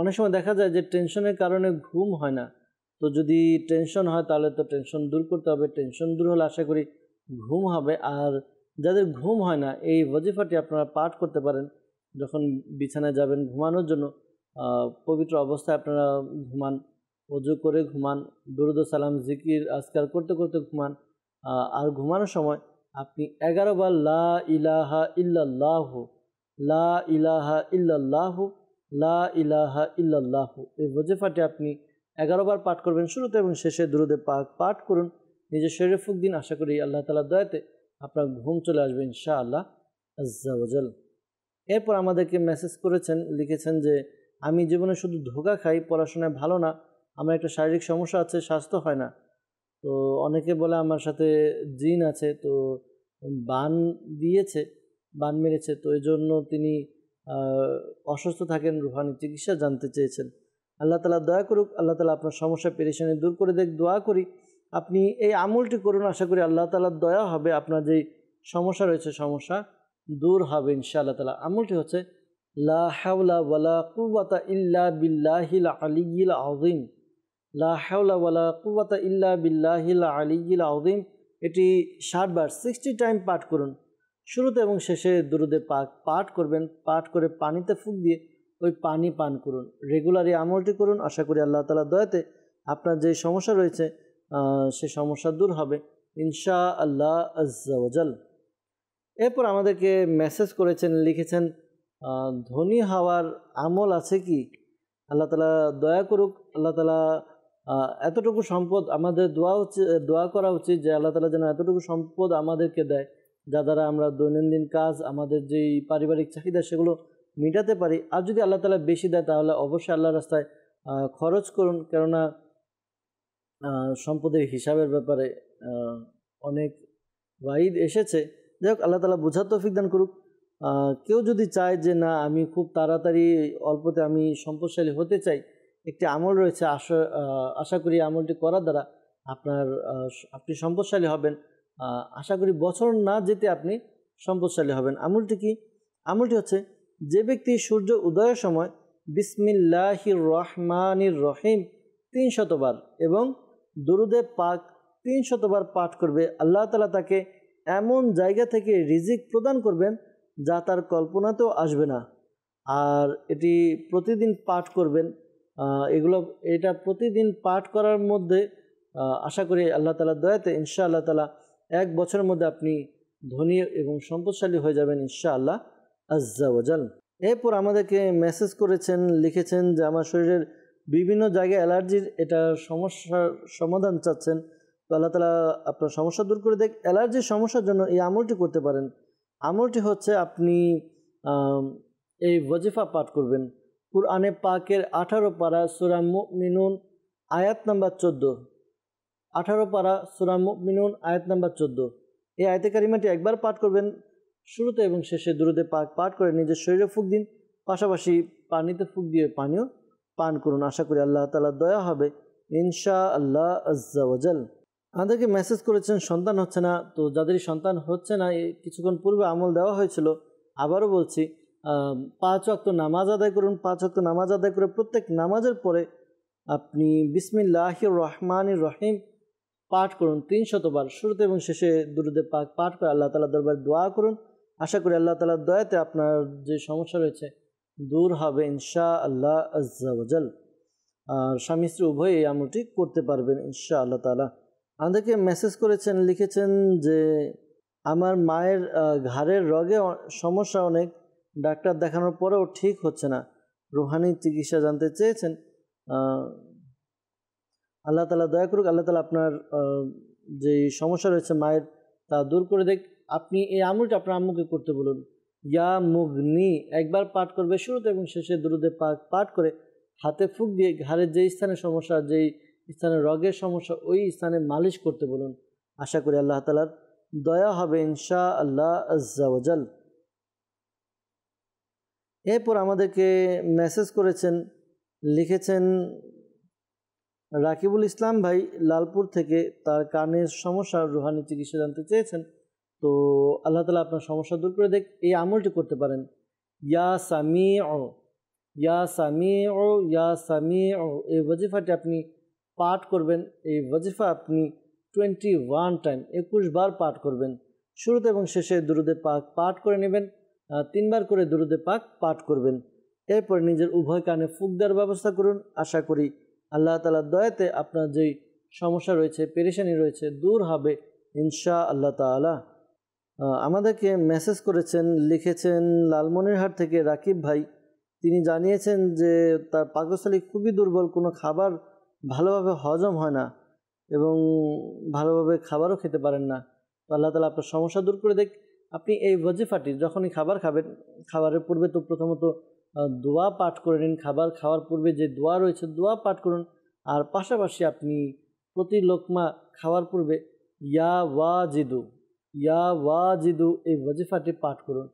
অনেক সময় দেখা যায় যে টেনশনের কারণে ঘুম হয় না তো যদি টেনশন হয় তাহলে তো টেনশন দূর করতে হবে টেনশন দূর হলে আশা করি ঘুম হবে আর যাদের ঘুম হয় না এই ওজিফাটি আপনারা পাঠ করতে পারেন যখন বিছানায় যাবেন ঘুমানোর জন্য পবিত্র অবস্থায় আপনারা ঘুমান অজু করে ঘুমান দরুদ সালাম জিকির আজকার করতে করতে ঘুমান আর ঘুমানোর সময় আপনি এগারো বার লা ইলাহা ইল্লাহ লা ইলাহা ইল্লাহ লা ইলাহা ইল্লাহ এই ওজেফাটি আপনি এগারো বার পাঠ করবেন শুরুতে এবং শেষে দুরুদে পাক পাঠ করুন নিজের শরীরে ফুক দিন আশা করি আল্লাহ তালা দয়াতে আপনার ঘুম চলে আসবে ইনশা আল্লাহ আজ্জা এরপর আমাদেরকে মেসেজ করেছেন লিখেছেন যে আমি জীবনে শুধু ধোকা খাই পড়াশোনায় ভালো না আমার একটা শারীরিক সমস্যা আছে স্বাস্থ্য হয় না তো অনেকে বলে আমার সাথে জিন আছে তো বান দিয়েছে বান মেরেছে তো এই জন্য তিনি অসুস্থ থাকেন রুহানি চিকিৎসা জানতে চেয়েছেন আল্লাহ তালা দয়া করুক আল্লাহ তালা আপনার সমস্যা পেরেশানি দূর করে দেখ দোয়া করি আপনি এই আমলটি করুন আশা করি আল্লাহ তালার দয়া হবে আপনার যেই সমস্যা রয়েছে সমস্যা দূর হবে ইনশাআল্লাহ তালা আমলটি হচ্ছে লা লা এটি ষাটবার সিক্সটি টাইম পাঠ করুন শুরুতে এবং শেষে দুরুদে পাক পাঠ করবেন পাঠ করে পানিতে ফুক দিয়ে ওই পানি পান করুন রেগুলারই আমলটি করুন আশা করি আল্লাহ তালা দয়াতে আপনার যে সমস্যা রয়েছে সে সমস্যা দূর হবে ইনশা আল্লাহ আজ্জাওয়াজাল এরপর আমাদেরকে মেসেজ করেছেন লিখেছেন ধনী হওয়ার আমল আছে কি আল্লাহ তালা দয়া করুক আল্লাহ তালা এতটুকু সম্পদ আমাদের দোয়া উচিত দোয়া করা উচিত যে আল্লাহ তালা যেন এতটুকু সম্পদ আমাদেরকে দেয় যা দ্বারা আমরা দৈনন্দিন কাজ আমাদের যেই পারিবারিক চাহিদা সেগুলো মেটাতে পারি আর যদি আল্লাহ তালা বেশি দেয় তাহলে অবশ্যই আল্লাহ রাস্তায় খরচ করুন কেননা সম্পদের হিসাবের ব্যাপারে অনেক ওয়াইদ এসেছে যাই হোক আল্লাহ তালা বোঝার তো দান করুক কেউ যদি চায় যে না আমি খুব তাড়াতাড়ি অল্পতে আমি সম্পদশালী হতে চাই একটি আমল রয়েছে আশা আশা করি আমলটি করার দ্বারা আপনার আপনি সম্পদশালী হবেন আশা করি বছর না যেতে আপনি সম্পদশালী হবেন আমলটি কি আমলটি হচ্ছে যে ব্যক্তি সূর্য উদয়ের সময় বিসমিল্লাহির রহমানির রহিম তিন শতবার এবং দুরুদে পাক তিন শতবার পাঠ করবে আল্লাহ তালা তাকে এমন জায়গা থেকে রিজিক প্রদান করবেন যা তার কল্পনাতেও আসবে না আর এটি প্রতিদিন পাঠ করবেন এগুলো এটা প্রতিদিন পাঠ করার মধ্যে আশা করি আল্লাহ তালার দয়াতে ইনশা আল্লাহ তালা এক বছরের মধ্যে আপনি ধনী এবং সম্পদশালী হয়ে যাবেন ইনশা আল্লাহ আজ্জাওয়াজাল এরপর আমাদেরকে মেসেজ করেছেন লিখেছেন যে আমার শরীরের বিভিন্ন জায়গায় অ্যালার্জির এটা সমস্যার সমাধান চাচ্ছেন তো আল্লাহ তালা আপনার সমস্যা দূর করে দেখ অ্যালার্জির সমস্যার জন্য এই আমলটি করতে পারেন আমলটি হচ্ছে আপনি এই ওয়াজিফা পাঠ করবেন কুরআনে পাকের আঠারো পাড়া সুরাম মিনুন আয়াত নাম্বার চোদ্দো আঠারো পাড়া সুরাম মিনুন আয়াত নাম্বার চোদ্দো এই আয়তে কারিমাটি একবার পাঠ করবেন শুরুতে এবং শেষে দূরদে পাক পাঠ করে নিজের শরীরে ফুক দিন পাশাপাশি পানিতে ফুক দিয়ে পানীয় পান করুন আশা করি আল্লাহ তালা দয়া হবে ইনশা আল্লাহ আজ্জাওয়াজাল আমাদেরকে মেসেজ করেছেন সন্তান হচ্ছে না তো যাদেরই সন্তান হচ্ছে না কিছুক্ষণ পূর্বে আমল দেওয়া হয়েছিল আবারও বলছি পাঁচ অক্ত নামাজ আদায় করুন পাঁচ অক্ত নামাজ আদায় করে প্রত্যেক নামাজের পরে আপনি বিসমিল্লাহ রহমান রহিম পাঠ করুন তিন শতবার শুরুতে এবং শেষে দুরুদে পাক পাঠ করে আল্লাহ তালা দরবার দোয়া করুন আশা করি আল্লাহ তালার দয়াতে আপনার যে সমস্যা রয়েছে দূর হবে ইনশা আল্লাহ আর স্বামী স্ত্রী উভয়ে আমলটি করতে পারবেন ইনশা আল্লাহ তালা আমাদেরকে মেসেজ করেছেন লিখেছেন যে আমার মায়ের ঘাড়ের রগে সমস্যা অনেক ডাক্তার দেখানোর পরেও ঠিক হচ্ছে না রুহানি চিকিৎসা জানতে চেয়েছেন আল্লাহ তালা দয়া করুক আল্লাহ তালা আপনার যে সমস্যা রয়েছে মায়ের তা দূর করে দেখ আপনি এই আমলটা আপনার আম্মুকে করতে বলুন ইয়া মুগনি একবার পাঠ করবে শুরুতে এবং শেষে দুরুদে পাক পাঠ করে হাতে ফুক দিয়ে ঘাড়ের যেই স্থানে সমস্যা যেই স্থানে রগের সমস্যা ওই স্থানে মালিশ করতে বলুন আশা করি আল্লাহ তালার দয়া হবে ইনশা আল্লাহ আজাল এরপর আমাদেরকে মেসেজ করেছেন লিখেছেন রাকিবুল ইসলাম ভাই লালপুর থেকে তার কানের সমস্যা রুহানি চিকিৎসা জানতে চেয়েছেন তো আল্লাহ তালা আপনার সমস্যা দূর করে দেখ এই আমলটি করতে পারেন ইয়া সামি ও ইয়া সামি ও ইয়া সামি ও এই বজিফাটি আপনি পাঠ করবেন এই ওয়াজিফা আপনি টোয়েন্টি ওয়ান টাইম একুশ বার পাঠ করবেন শুরুতে এবং শেষে দুরুদে পাক পাঠ করে নেবেন তিনবার করে দুরুদে পাক পাঠ করবেন এরপর নিজের উভয় কানে ফুক দেওয়ার ব্যবস্থা করুন আশা করি আল্লাহ তালার দয়াতে আপনার যেই সমস্যা রয়েছে পেরেশানি রয়েছে দূর হবে ইনশা আল্লাহ তালা আমাদেরকে মেসেজ করেছেন লিখেছেন লালমনিরহাট থেকে রাকিব ভাই তিনি জানিয়েছেন যে তার পাকস্থলী খুবই দুর্বল কোনো খাবার ভালোভাবে হজম হয় না এবং ভালোভাবে খাবারও খেতে পারেন না তো আল্লাহ তালা আপনার সমস্যা দূর করে দেখ আপনি এই ওয়জিফাটি যখনই খাবার খাবেন খাবারের পূর্বে তো প্রথমত দোয়া পাঠ করে নিন খাবার খাওয়ার পূর্বে যে দোয়া রয়েছে দোয়া পাঠ করুন আর পাশাপাশি আপনি প্রতি লোকমা খাওয়ার পূর্বে ইয়া ওয়াজিদু ইয়া ওয়াজিদু এই ওয়জিফাটি পাঠ করুন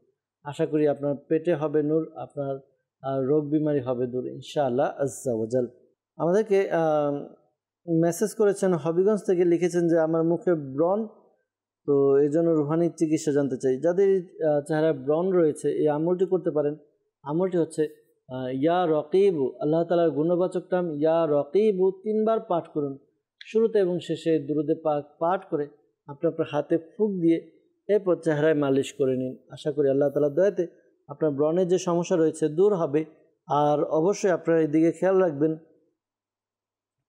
আশা করি আপনার পেটে হবে নূর আপনার রোগ বিমারি হবে দূর ইনশাআল্লাহ আজ্জাওয়াজাল আমাদেরকে মেসেজ করেছেন হবিগঞ্জ থেকে লিখেছেন যে আমার মুখে ব্রণ তো এই জন্য রুহানির চিকিৎসা জানতে চাই যাদের চেহারায় ব্রণ রয়েছে এই আমলটি করতে পারেন আমলটি হচ্ছে ইয়া রকিবু আল্লাহ তালার গুণবাচক টাম ইয়া রকিবু তিনবার পাঠ করুন শুরুতে এবং শেষে দূরদে পাক পাঠ করে আপনি আপনার হাতে ফুক দিয়ে এরপর চেহারায় মালিশ করে নিন আশা করি আল্লাহ তালার দয়াতে আপনার ব্রণের যে সমস্যা রয়েছে দূর হবে আর অবশ্যই আপনারা এদিকে খেয়াল রাখবেন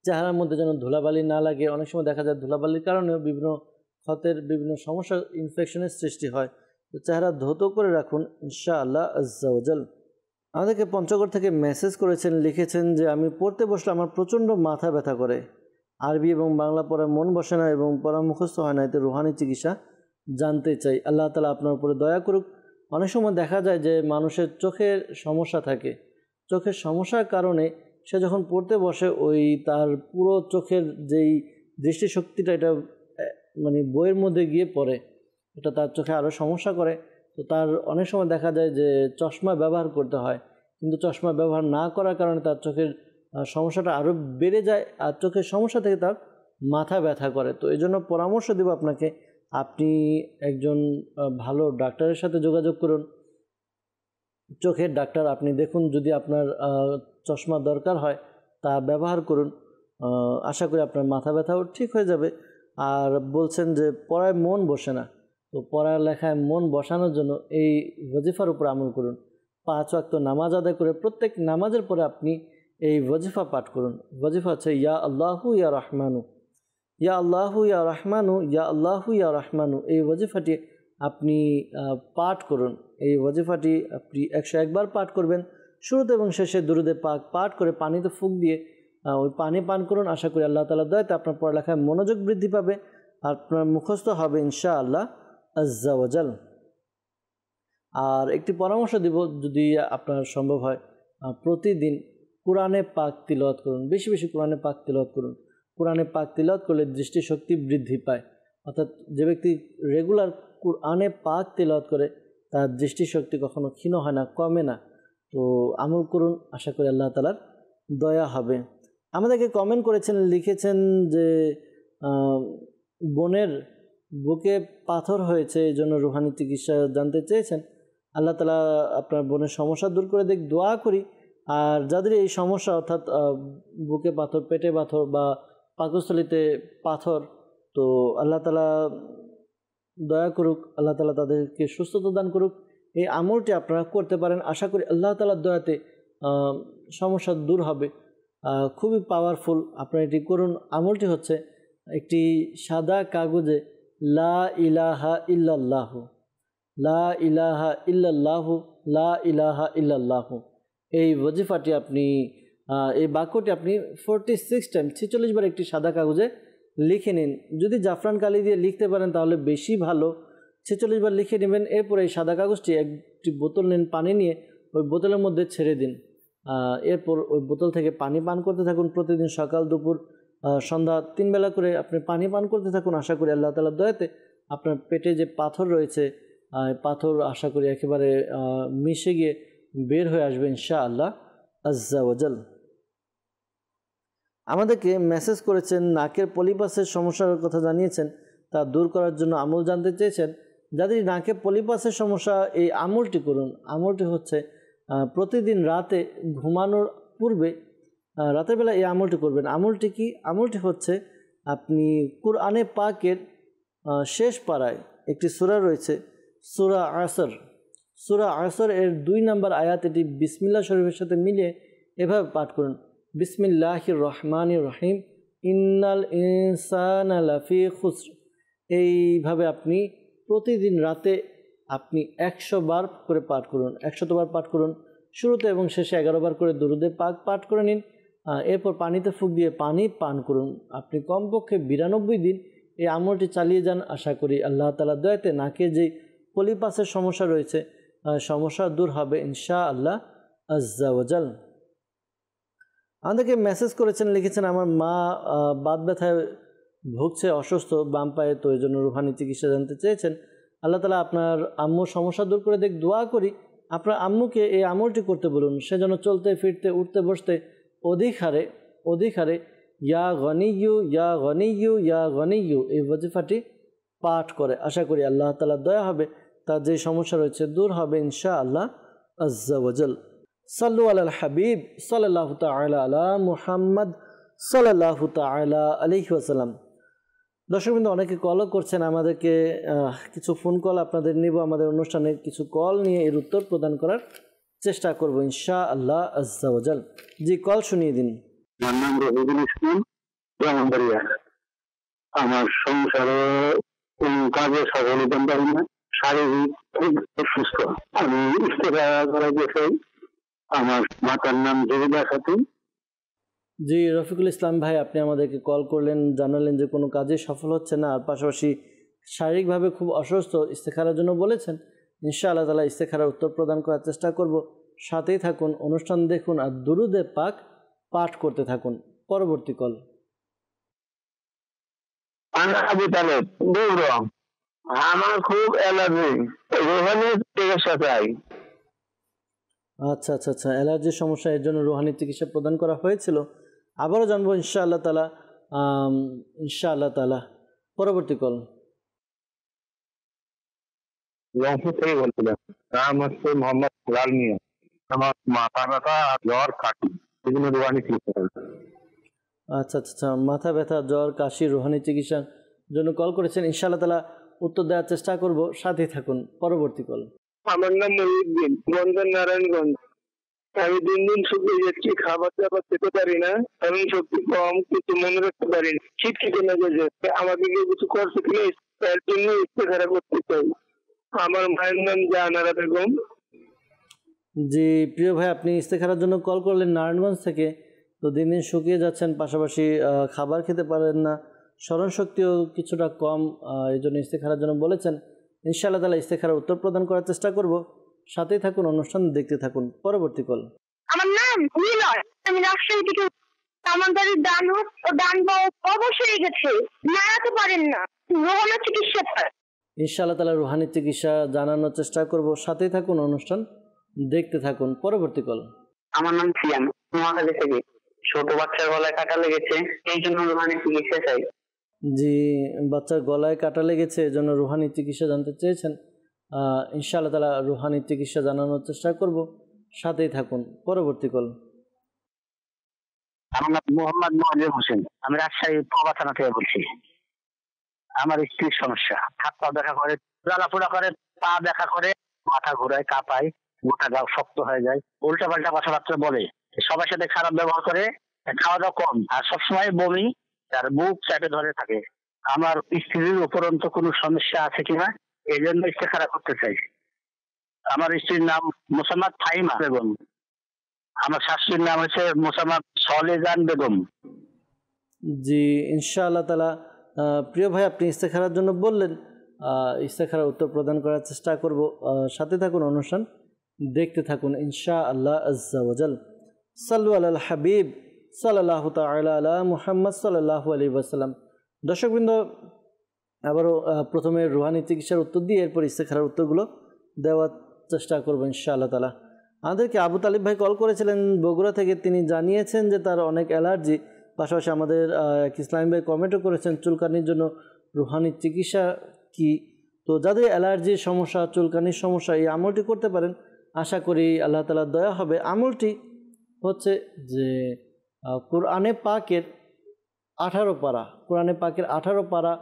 চেহারার মধ্যে যেন ধুলাবালি না লাগে অনেক সময় দেখা যায় ধুলাবালির কারণেও বিভিন্ন ক্ষতের বিভিন্ন সমস্যা ইনফেকশনের সৃষ্টি হয় তো চেহারা ধৌত করে রাখুন ইনশা আল্লাহ আজ্জাউজাল আমাদেরকে পঞ্চগড় থেকে মেসেজ করেছেন লিখেছেন যে আমি পড়তে বসলে আমার প্রচণ্ড মাথা ব্যথা করে আরবি এবং বাংলা পড়ার মন বসে না এবং পড়া মুখস্থ হয় না এতে রুহানি চিকিৎসা জানতে চাই আল্লাহ তালা আপনার উপরে দয়া করুক অনেক সময় দেখা যায় যে মানুষের চোখের সমস্যা থাকে চোখের সমস্যার কারণে সে যখন পড়তে বসে ওই তার পুরো চোখের যেই দৃষ্টিশক্তিটা এটা মানে বইয়ের মধ্যে গিয়ে পড়ে এটা তার চোখে আরও সমস্যা করে তো তার অনেক সময় দেখা যায় যে চশমা ব্যবহার করতে হয় কিন্তু চশমা ব্যবহার না করার কারণে তার চোখের সমস্যাটা আরও বেড়ে যায় আর চোখের সমস্যা থেকে তার মাথা ব্যথা করে তো এই জন্য পরামর্শ দেব আপনাকে আপনি একজন ভালো ডাক্তারের সাথে যোগাযোগ করুন চোখের ডাক্তার আপনি দেখুন যদি আপনার চশমা দরকার হয় তা ব্যবহার করুন আশা করি আপনার মাথা ব্যথাও ঠিক হয়ে যাবে আর বলছেন যে পড়ায় মন বসে না তো লেখায় মন বসানোর জন্য এই ওজিফার উপর আমল করুন পাঁচ ওয়াক্ত নামাজ আদায় করে প্রত্যেক নামাজের পরে আপনি এই ওজিফা পাঠ করুন ওজিফা হচ্ছে ইয়া আল্লাহু ইয়া রহমানু ইয়া আল্লাহু ইয়া রহমানু ইয়া আল্লাহু ইয়া রহমানু এই ওজিফাটি আপনি পাঠ করুন এই ওয়াজিফাটি আপনি একশো একবার পাঠ করবেন শুরুতে এবং শেষে দুরুদে পাক পাঠ করে পানিতে ফুক দিয়ে ওই পানি পান করুন আশা করি আল্লাহ তালা দয়তে আপনার পড়ালেখায় মনোযোগ বৃদ্ধি পাবে আর আপনার মুখস্থ হবে ইনশা আল্লাহ আজ্জাওয়াজাল আর একটি পরামর্শ দিব যদি আপনার সম্ভব হয় প্রতিদিন কোরআনে পাক তিলত করুন বেশি বেশি কোরআনে পাক তিলত করুন কোরআনে পাক তিলত করলে দৃষ্টিশক্তি বৃদ্ধি পায় অর্থাৎ যে ব্যক্তি রেগুলার কোরআনে পাক তিলত করে তার দৃষ্টিশক্তি কখনো ক্ষীণ হয় না কমে না তো আমল করুন আশা করি আল্লাহ তালার দয়া হবে আমাদেরকে কমেন্ট করেছেন লিখেছেন যে বোনের বুকে পাথর হয়েছে এই জন্য রুহানি চিকিৎসা জানতে চেয়েছেন আল্লাহ তালা আপনার বোনের সমস্যা দূর করে দেখ দোয়া করি আর যাদের এই সমস্যা অর্থাৎ বুকে পাথর পেটে পাথর বা পাকস্থলিতে পাথর তো আল্লাহ তালা দয়া করুক আল্লাহ তালা তাদেরকে সুস্থতা দান করুক এই আমলটি আপনারা করতে পারেন আশা করি আল্লাহ তালার দয়াতে সমস্যা দূর হবে খুবই পাওয়ারফুল আপনারা এটি করুন আমলটি হচ্ছে একটি সাদা কাগজে লা ইলাহা ইল্লাহ লা ইলাহা ইল্লাল্লাহু লা ইলাহা ইল্লাল্লাহু এই ওজিফাটি আপনি এই বাক্যটি আপনি ফোরটি সিক্স টাইম ছেচল্লিশ বার একটি সাদা কাগজে লিখে নিন যদি জাফরান কালি দিয়ে লিখতে পারেন তাহলে বেশি ভালো ছেচল্লিশ বার লিখে নেবেন এরপরে এই সাদা কাগজটি একটি বোতল নিন পানি নিয়ে ওই বোতলের মধ্যে ছেড়ে দিন এরপর ওই বোতল থেকে পানি পান করতে থাকুন প্রতিদিন সকাল দুপুর সন্ধ্যা তিন বেলা করে আপনি পানি পান করতে থাকুন আশা করি আল্লাহ তালার দয়াতে আপনার পেটে যে পাথর রয়েছে পাথর আশা করি একেবারে মিশে গিয়ে বের হয়ে আসবেন শাহ আল্লাহ আজ্জাওয়াজাল আমাদেরকে মেসেজ করেছেন নাকের পলিপাসের সমস্যার কথা জানিয়েছেন তা দূর করার জন্য আমল জানতে চেয়েছেন যাদের নাকে পলিপাসের সমস্যা এই আমলটি করুন আমলটি হচ্ছে প্রতিদিন রাতে ঘুমানোর পূর্বে রাতের বেলা এই আমলটি করবেন আমলটি কি আমলটি হচ্ছে আপনি কুরআনে পাকের শেষ পাড়ায় একটি সুরা রয়েছে সুরা আসর সুরা আসর এর দুই নম্বর আয়াত এটি বিসমিল্লা শরীফের সাথে মিলিয়ে এভাবে পাঠ করুন বিসমিল্লাহির রহমান রহিম ইন্নাল ইনসান আলাফি খুসর এইভাবে আপনি প্রতিদিন রাতে আপনি একশো বার করে পাঠ করুন বার পাঠ করুন শুরুতে এবং শেষে এগারো বার করে দুরুদে পাক পাঠ করে নিন এরপর পানিতে ফুক দিয়ে পানি পান করুন আপনি কমপক্ষে বিরানব্বই দিন এই আমলটি চালিয়ে যান আশা করি আল্লাহ তালা দয়াতে নাকে যে পলিপাসের সমস্যা রয়েছে সমস্যা দূর হবে ইনশা আল্লাহ আজ্জাওয়াজাল আমাদেরকে মেসেজ করেছেন লিখেছেন আমার মা বাদ ব্যথায় ভুগছে অসুস্থ বাম পায়ে তো এই জন্য রুহানি চিকিৎসা জানতে চেয়েছেন আল্লাহ তালা আপনার আম্মুর সমস্যা দূর করে দেখ দোয়া করি আপনার আম্মুকে এই আমলটি করতে বলুন সে যেন চলতে ফিরতে উঠতে বসতে অধিক হারে অধিক হারে ইয়া গনি ইউ ইয়া গনি ইউ ইয়া গনি ইউ এই বজিফাটি পাঠ করে আশা করি আল্লাহ তালা দয়া হবে তার যে সমস্যা রয়েছে দূর হবে ইনশা আল্লাহ আজ্জা সাল্লু আল হাবিব সাল্লাহ তালা আলা মুহাম্মদ সাল্লাহ তালা আলহি আসালাম দর্শকবৃন্দ অনেকে কলও করছেন আমাদেরকে কিছু ফোন কল আপনাদের নিব আমাদের অনুষ্ঠানে কিছু কল নিয়ে এর উত্তর প্রদান করার চেষ্টা করব ইনশা আল্লাহ আজাল জি কল শুনিয়ে দিন আমার সংসারে কোন কাজে সফল হতাম পারি না শারীরিক খুব আমি ইস্তেফা করা গেছে আমার মাতার নাম জহিদা খাতুন জি রফিকুল ইসলাম ভাই আপনি আমাদেরকে কল করলেন জানালেন যে কোনো কাজে সফল হচ্ছে না আর পাশাপাশি শারীরিকভাবে খুব অসুস্থ ইস্তেখারার জন্য বলেছেন ইনশা আল্লাহ তালা ইস্তেখারার উত্তর প্রদান করার চেষ্টা করব সাথেই থাকুন অনুষ্ঠান দেখুন আর দুরুদে পাক পাঠ করতে থাকুন পরবর্তী কল আমার খুব এলার্জি রোহানের চিকিৎসা চাই আচ্ছা আচ্ছা আচ্ছা অ্যালার্জির সমস্যা এর জন্য রুহানি চিকিৎসা প্রদান করা হয়েছিল আবারও জানবো ইনশাআল্লাহ তালা ইনশাআল্লাহ তালা পরবর্তী কল মাথা ব্যথা আচ্ছা, আচ্ছা আচ্ছা মাথা ব্যথা জ্বর কাশি রুহানি চিকিৎসার জন্য কল করেছেন ইনশাআল্লাহ তালা উত্তর দেওয়ার চেষ্টা করব সাথেই থাকুন পরবর্তী কল আমার নাম মহিউদ্দিন বন্ধন নারায়ণগঞ্জ আমি দিন দিন শুকিয়ে যাচ্ছি খাবার দাবার খেতে পারি না আমি শক্তি কম কিছু মনে রাখতে পারি না শীত খেতে না যাচ্ছে আমাকে কেউ কিছু করছে কিনা তার জন্য ইচ্ছে ইস্তেখারা করতে চাই আমার মায়ের নাম জাহানারা বেগম জি প্রিয় ভাই আপনি ইস্তেখারার জন্য কল করলেন নারায়ণগঞ্জ থেকে তো দিন দিন শুকিয়ে যাচ্ছেন পাশাপাশি খাবার খেতে পারেন না স্মরণশক্তিও কিছুটা কম এই জন্য ইস্তেখারার জন্য বলেছেন ইনশাআল্লাহ তালা ইস্তেখার উত্তর প্রদান করার চেষ্টা করব সাথেই থাকুন অনুষ্ঠান দেখতে থাকুন পরবর্তী কল আমার নাম নিলয় আমি রাজশাহী থেকে তামানদারির দান হোক ও দান অবশ্যই গেছে নাড়াতে পারেন না রোহানা চিকিৎসা ইনশাআল্লাহ তালা রুহানি চিকিৎসা জানানোর চেষ্টা করব সাথেই থাকুন অনুষ্ঠান দেখতে থাকুন পরবর্তী কল আমার নাম সিয়াম নোয়াখালী থেকে ছোট বাচ্চার গলায় কাটা লেগেছে এই জন্য রুহানি চিকিৎসা চাই যে বাচ্চার গলায় কাটা লেগেছে এজন্য রুহানি চিকিৎসা জানতে চেয়েছেন ইনশাআল্লাহ তালা রুহানি চিকিৎসা জানানোর চেষ্টা করব সাথেই থাকুন পরবর্তী কল আমার নাম মোহাম্মদ হোসেন আমি রাজশাহী থানা থেকে বলছি আমার স্ত্রীর সমস্যা হাত পা দেখা করে করে পা দেখা করে মাথা ঘোরায় কাঁপায় গোটা গাও শক্ত হয়ে যায় উল্টা পাল্টা কথাবার্তা বলে সবার সাথে খারাপ ব্যবহার করে খাওয়া দাওয়া কম আর সবসময় বমি তার বুক চাপে ধরে থাকে আমার স্ত্রীর উপরন্ত কোন সমস্যা আছে কিনা এই জন্য ইস্তেখারা করতে চাই আমার স্ত্রীর নাম মোসাম্মদ ফাইমা বেগম আমার শাশুড়ির নাম হচ্ছে মোসাম্মদ সলেজান বেগম জি ইনশাআল্লাহ তালা প্রিয় ভাই আপনি ইস্তেখারার জন্য বললেন ইস্তেখারা উত্তর প্রদান করার চেষ্টা করব সাথে থাকুন অনুষ্ঠান দেখতে থাকুন ইনশা আল্লাহ আজ্জাওয়াজাল সাল্লু আল হাবিব সাল্লাহ তালা মুহাম্মদ সাল্লাহ আলী ওয়াসাল্লাম দর্শকবৃন্দ আবারও প্রথমে রুহানি চিকিৎসার উত্তর দিয়ে এরপর ইস্তেখারার উত্তরগুলো দেওয়ার চেষ্টা করবেন ইনশাআল্লাহ তালা আমাদেরকে আবু তালিব ভাই কল করেছিলেন বগুড়া থেকে তিনি জানিয়েছেন যে তার অনেক অ্যালার্জি পাশাপাশি আমাদের এক ইসলামী ভাই কমেন্টও করেছেন চুলকানির জন্য রুহানির চিকিৎসা কি তো যাদের অ্যালার্জির সমস্যা চুলকানির সমস্যা এই আমলটি করতে পারেন আশা করি আল্লাহ তালার দয়া হবে আমলটি হচ্ছে যে কোরআনে পাকের আঠারো পারা কোরআনে পাকের আঠারো পারা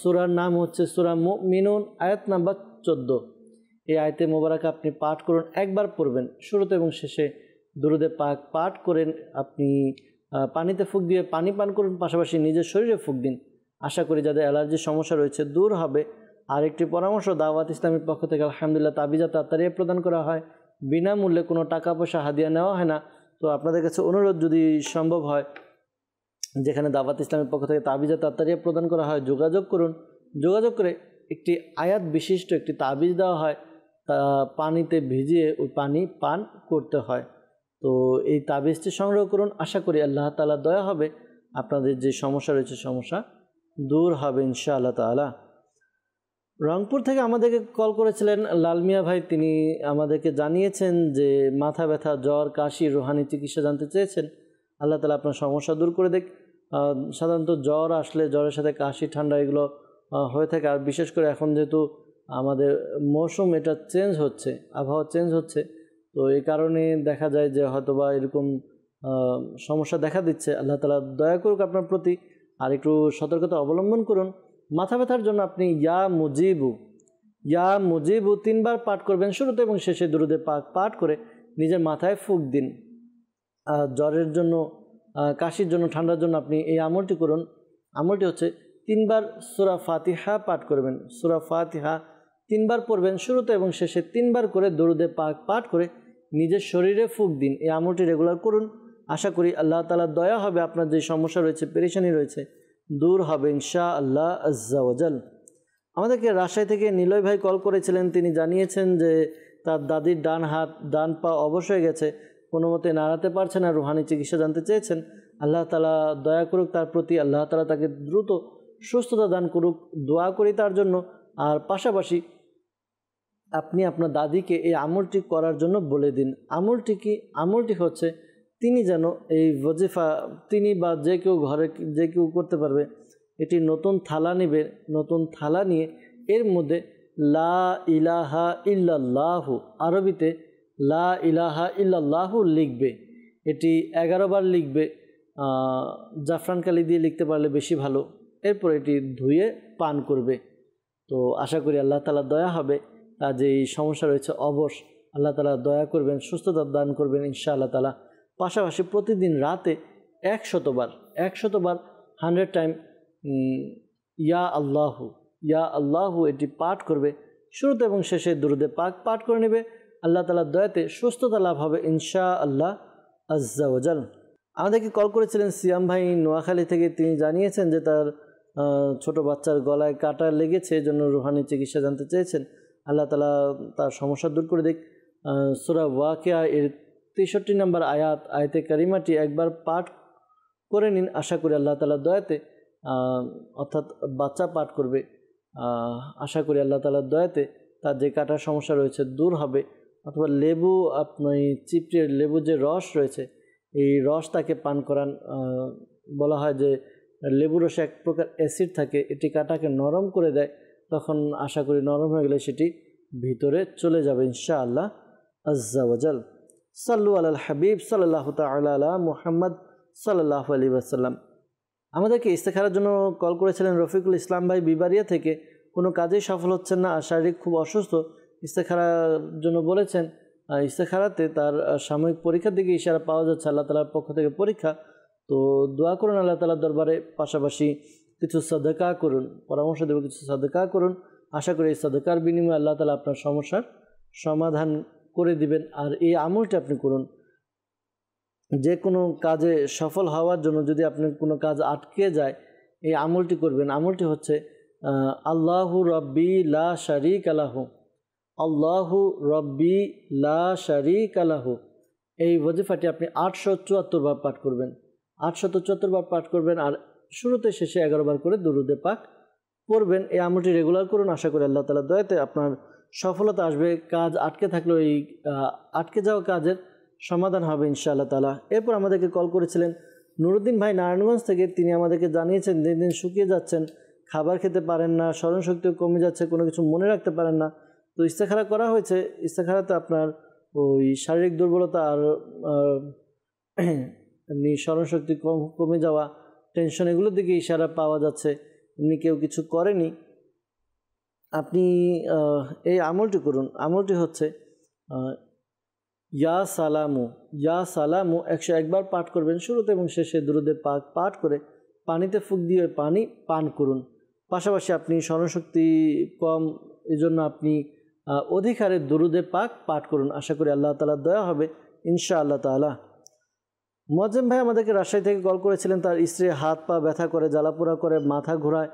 সুরার নাম হচ্ছে সুরা মিনুন আয়াত নাম্বার চোদ্দো এই আয়তে মোবারক আপনি পাঠ করুন একবার পড়বেন শুরুতে এবং শেষে দুরুদে পাক পাঠ করেন আপনি পানিতে ফুক দিয়ে পানি পান করুন পাশাপাশি নিজের শরীরে ফুক দিন আশা করি যাদের অ্যালার্জির সমস্যা রয়েছে দূর হবে আর একটি পরামর্শ দাওয়াত ইসলামের পক্ষ থেকে আলহামদুলিল্লাহ তাবিজা তাড়াতাড়ি প্রদান করা হয় বিনামূল্যে কোনো টাকা পয়সা হাদিয়া নেওয়া হয় না তো আপনাদের কাছে অনুরোধ যদি সম্ভব হয় যেখানে দাওয়াত ইসলামের পক্ষ থেকে তাবিজা তাড়াতাড়ি প্রদান করা হয় যোগাযোগ করুন যোগাযোগ করে একটি আয়াত বিশিষ্ট একটি তাবিজ দেওয়া হয় তা পানিতে ভিজিয়ে ওই পানি পান করতে হয় তো এই তাবিজটি সংগ্রহ করুন আশা করি আল্লাহ তালা দয়া হবে আপনাদের যে সমস্যা রয়েছে সমস্যা দূর হবে ইনশা আল্লাহ তালা রংপুর থেকে আমাদেরকে কল করেছিলেন লালমিয়া ভাই তিনি আমাদেরকে জানিয়েছেন যে মাথা ব্যথা জ্বর কাশি রোহানি চিকিৎসা জানতে চেয়েছেন আল্লাহ তালা আপনার সমস্যা দূর করে দেখ সাধারণত জ্বর আসলে জ্বরের সাথে কাশি ঠান্ডা এগুলো হয়ে থাকে আর বিশেষ করে এখন যেহেতু আমাদের মৌসুম এটা চেঞ্জ হচ্ছে আবহাওয়া চেঞ্জ হচ্ছে তো এই কারণে দেখা যায় যে হয়তো বা এরকম সমস্যা দেখা দিচ্ছে আল্লাহ তালা দয়া করুক আপনার প্রতি আর একটু সতর্কতা অবলম্বন করুন মাথা ব্যথার জন্য আপনি ইয়া মুজিবু ইয়া মুজিবু তিনবার পাঠ করবেন শুরুতে এবং শেষে দুরুদে পাক পাঠ করে নিজের মাথায় ফুক দিন জ্বরের জন্য কাশির জন্য ঠান্ডার জন্য আপনি এই আমলটি করুন আমলটি হচ্ছে তিনবার সুরা ফাতিহা পাঠ করবেন সুরা ফাতিহা তিনবার পড়বেন শুরুতে এবং শেষে তিনবার করে দরুদে পাক পাঠ করে নিজের শরীরে ফুক দিন এই আমলটি রেগুলার করুন আশা করি আল্লাহ তালার দয়া হবে আপনার যে সমস্যা রয়েছে পেরেশানি রয়েছে দূর হবে ইনশা আল্লাহ আজ্জাওয়াজাল আমাদেরকে রাজশাহী থেকে নিলয় ভাই কল করেছিলেন তিনি জানিয়েছেন যে তার দাদির ডান হাত ডান পা অবশ্যই গেছে কোনো মতে নাড়াতে পারছে না রুহানি চিকিৎসা জানতে চেয়েছেন আল্লাহ তালা দয়া করুক তার প্রতি আল্লাহ তালা তাকে দ্রুত সুস্থতা দান করুক দোয়া করি তার জন্য আর পাশাপাশি আপনি আপনার দাদিকে এই আমলটি করার জন্য বলে দিন আমলটি কি আমলটি হচ্ছে তিনি যেন এই বজিফা তিনি বা যে কেউ ঘরে যে কেউ করতে পারবে এটি নতুন থালা নেবে নতুন থালা নিয়ে এর মধ্যে লা ইলাহা ইল্লাহু আরবিতে লা ইলাহা ইল্লাহু লিখবে এটি বার লিখবে জাফরান কালি দিয়ে লিখতে পারলে বেশি ভালো এরপর এটি ধুয়ে পান করবে তো আশা করি আল্লাহ তালা দয়া হবে তার যে এই সমস্যা রয়েছে অবশ আল্লাহ তালা দয়া করবেন সুস্থতা দান করবেন ইনশা আল্লাহ তালা পাশাপাশি প্রতিদিন রাতে একশতবার একশতবার হান্ড্রেড টাইম ইয়া আল্লাহু ইয়া আল্লাহু এটি পাঠ করবে শুরুতে এবং শেষে দুরুদে পাক পাঠ করে নেবে আল্লাহ তালার দয়াতে সুস্থতা লাভ হবে ইনশা আল্লাহ আজ্জাওজাল আমাদেরকে কল করেছিলেন সিয়াম ভাই নোয়াখালী থেকে তিনি জানিয়েছেন যে তার ছোট বাচ্চার গলায় কাটা লেগেছে জন্য রুহানি চিকিৎসা জানতে চেয়েছেন আল্লাহ তালা তার সমস্যা দূর করে দিক সুরা ওয়াকিয়া এর তেষট্টি নম্বর আয়াত আয়তে কারিমাটি একবার পাঠ করে নিন আশা করি আল্লাহ তালা দয়াতে অর্থাৎ বাচ্চা পাঠ করবে আশা করি আল্লাহ তালার দয়াতে তার যে কাটার সমস্যা রয়েছে দূর হবে অথবা লেবু আপনি চিপড়ে লেবু যে রস রয়েছে এই রস তাকে পান করান বলা হয় যে লেবু রসে এক প্রকার অ্যাসিড থাকে এটি কাটাকে নরম করে দেয় তখন আশা করি নরম হয়ে গেলে সেটি ভিতরে চলে যাবে ইনশাআল্লাহ আজ্জাওয়াজাল সাল্লু আল হাবিব সাল্লাহ তাল্লাহ মুহাম্মদ সাল্লাহ আলী আসাল্লাম আমাদেরকে ইস্তেখারের জন্য কল করেছিলেন রফিকুল ইসলাম ভাই বিবারিয়া থেকে কোনো কাজেই সফল হচ্ছেন না আর শারীরিক খুব অসুস্থ ইস্তেখারার জন্য বলেছেন ইস্তেখারাতে তার সাময়িক পরীক্ষার দিকে ইশারা পাওয়া যাচ্ছে আল্লাহ তালার পক্ষ থেকে পরীক্ষা তো দোয়া করুন আল্লাহ তালার দরবারে পাশাপাশি কিছু সাদেকা করুন পরামর্শ দেবে কিছু সাদেকা করুন আশা করি এই সাদেকার বিনিময়ে আল্লাহ তালা আপনার সমস্যার সমাধান করে দিবেন আর এই আমলটি আপনি করুন যে কোনো কাজে সফল হওয়ার জন্য যদি আপনি কোনো কাজ আটকে যায় এই আমলটি করবেন আমলটি হচ্ছে আল্লাহু রব্বি লা শারিক আলাহু আল্লাহু রব্বি লা শারিক আলাহু এই ওজিফাটি আপনি আটশো চুয়াত্তর বার পাঠ করবেন আটশত চুয়াত্তর বার পাঠ করবেন আর শুরুতে শেষে এগারো বার করে দুরুদে পাক করবেন এই আমলটি রেগুলার করুন আশা করি আল্লাহ তালা দয়াতে আপনার সফলতা আসবে কাজ আটকে থাকলে এই আটকে যাওয়া কাজের সমাধান হবে ইনশাআল্লাহ তালা এরপর আমাদেরকে কল করেছিলেন নুরুদ্দিন ভাই নারায়ণগঞ্জ থেকে তিনি আমাদেরকে জানিয়েছেন দিন দিন শুকিয়ে যাচ্ছেন খাবার খেতে পারেন না স্মরণশক্তিও কমে যাচ্ছে কোনো কিছু মনে রাখতে পারেন না তো ইস্তেখারা করা হয়েছে ইস্তেখারাতে আপনার ওই শারীরিক দুর্বলতা আর এমনি স্মরণশক্তি কম কমে যাওয়া টেনশন এগুলোর দিকে ইশারা পাওয়া যাচ্ছে এমনি কেউ কিছু করেনি আপনি এই আমলটি করুন আমলটি হচ্ছে ইয়া সালামু ইয়া সালামু একশো একবার পাঠ করবেন শুরুতে এবং শেষে দূরদের পাক পাঠ করে পানিতে ফুক দিয়ে পানি পান করুন পাশাপাশি আপনি স্মরণশক্তি কম এজন্য আপনি অধিকারে দুরুদে পাক পাঠ করুন আশা করি আল্লাহ তালা দয়া হবে ইনশা আল্লাহ তালা মোয়াজ্জেম ভাই আমাদেরকে রাজশাহী থেকে কল করেছিলেন তার স্ত্রী হাত পা ব্যথা করে জ্বালাপোড়া করে মাথা ঘোরায়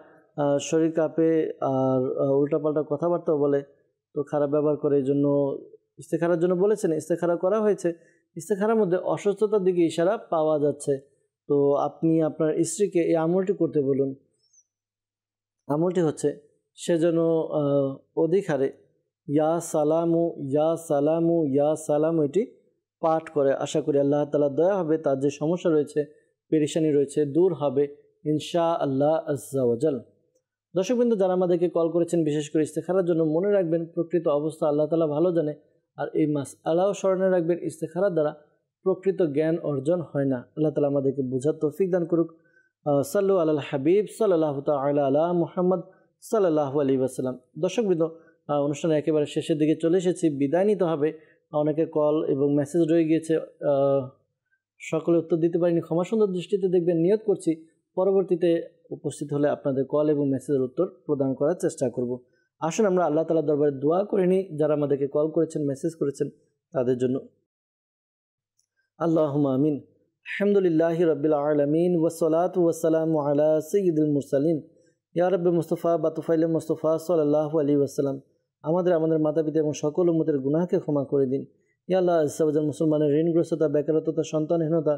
শরীর কাঁপে আর উল্টাপাল্টা কথাবার্তাও বলে তো খারাপ ব্যবহার করে এই জন্য ইস্তেখারার জন্য বলেছেন ইস্তেখারা করা হয়েছে ইস্তেখারার মধ্যে অসুস্থতার দিকে ইশারা পাওয়া যাচ্ছে তো আপনি আপনার স্ত্রীকে এই আমলটি করতে বলুন আমলটি হচ্ছে সে যেন অধিক হারে ইয়া সালামু ইয়া সালামু ইয়া সালামু এটি পাঠ করে আশা করি আল্লাহ তালা দয়া হবে তার যে সমস্যা রয়েছে পেরেশানি রয়েছে দূর হবে ইনশা আল্লাহ আজ্জাওয়াজাল দর্শকবৃন্দ যারা আমাদেরকে কল করেছেন বিশেষ করে ইস্তেখারার জন্য মনে রাখবেন প্রকৃত অবস্থা আল্লাহ তালা ভালো জানে আর এই মাস আল্লাহ স্মরণে রাখবেন ইস্তেখারার দ্বারা প্রকৃত জ্ঞান অর্জন হয় না আল্লাহ তালা আমাদেরকে বোঝার তৌফিক দান করুক সাল্লু আল্লাহ হাবিব সাল্লাহ তাল আল্লাহ মুহাম্মদ সাল্লাহ আলী আসসালাম দর্শকবৃন্দ অনুষ্ঠানে একেবারে শেষের দিকে চলে এসেছি বিদায় নিতে হবে অনেকে কল এবং মেসেজ রয়ে গিয়েছে সকলে উত্তর দিতে পারিনি ক্ষমা সুন্দর দৃষ্টিতে দেখবেন নিয়োগ করছি পরবর্তীতে উপস্থিত হলে আপনাদের কল এবং মেসেজের উত্তর প্রদান করার চেষ্টা করব আসুন আমরা আল্লাহ তালা দরবারে দোয়া করে নিই যারা আমাদেরকে কল করেছেন মেসেজ করেছেন তাদের জন্য আল্লাহ আমিন আলহামদুলিল্লাহ রবিল আলমিন ওসলাত ওসালাম সঈদ উল মুরসালিন ইয়ারব্বে মুস্তফা বাতুফাইল মুস্তফা সাল্লাহ আলী ওয়াসালাম আমাদের আমাদের মাতা পিতা এবং সকল উম্মতের গুনাহকে ক্ষমা করে দিন ইয়াল্লাহ ইসাবাজ মুসলমানের ঋণগ্রস্ততা বেকারত্বতা সন্তানহীনতা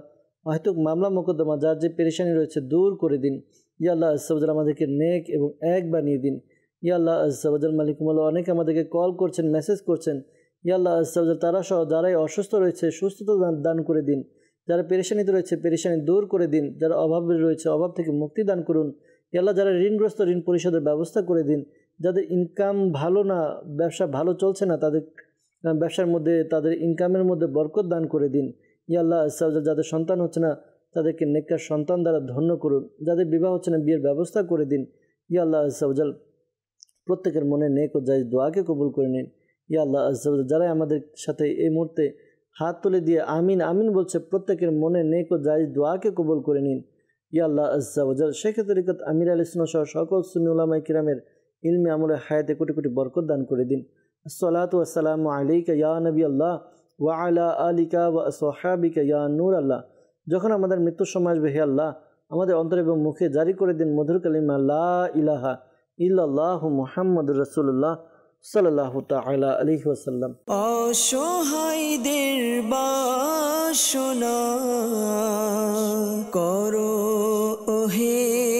অহেতুক মামলা মোকদ্দমা যার যে পেরেশানি রয়েছে দূর করে দিন ইয়া আল্লাহ আসাবাজাল আমাদেরকে নেক এবং এক বানিয়ে দিন ইয়া আল্লাহ আসাবাজাল মালিকুমাল্লাহ অনেকে আমাদেরকে কল করছেন মেসেজ করছেন ইয়া আল্লাহ আসাবাজাল তারা সহ যারাই অসুস্থ রয়েছে সুস্থতা দান করে দিন যারা পেরেশানিতে রয়েছে পেরেশানি দূর করে দিন যারা অভাবে রয়েছে অভাব থেকে মুক্তি দান করুন ইয়াল্লাহ যারা ঋণগ্রস্ত ঋণ পরিশোধের ব্যবস্থা করে দিন যাদের ইনকাম ভালো না ব্যবসা ভালো চলছে না তাদের ব্যবসার মধ্যে তাদের ইনকামের মধ্যে বরকত দান করে দিন ইয়াল্লাহ আসাউজাল যাদের সন্তান হচ্ছে না তাদেরকে নেককার সন্তান দ্বারা ধন্য করুন যাদের বিবাহ হচ্ছে না বিয়ের ব্যবস্থা করে দিন ইয়া আল্লাহ আজাল প্রত্যেকের মনে নেক ও জায়জ দোয়াকে কবুল করে নিন ইয়া আল্লাহ আজাল যারাই আমাদের সাথে এই মুহূর্তে হাত তুলে দিয়ে আমিন আমিন বলছে প্রত্যেকের মনে নেক ও জায়জ দোয়াকে কবুল করে নিন ইয়া আল্লাহ আজাল শেখ তরিকত আমির আল ইসলাম সহ সকল সুনুলামাই কিরামের ইলমে আমলে হায়াতে কোটি কোটি বরকত দান করে দিন আসসালাতু আসসালামু আলাইকা ইয়া নবী আল্লাহ ওয়া আলা আলিকা ওয়া সোহাবিকা ইয়া নূর আল্লাহ যখন আমাদের মৃত্যু সময় আসবে হে আল্লাহ আমাদের অন্তর এবং মুখে জারি করে দিন মধুর কালিমা লা ইলাহা ইহ মুহাম্মদ রসুল্লাহ সাল্লাহ অসহায়দের বাসনা করো ওহে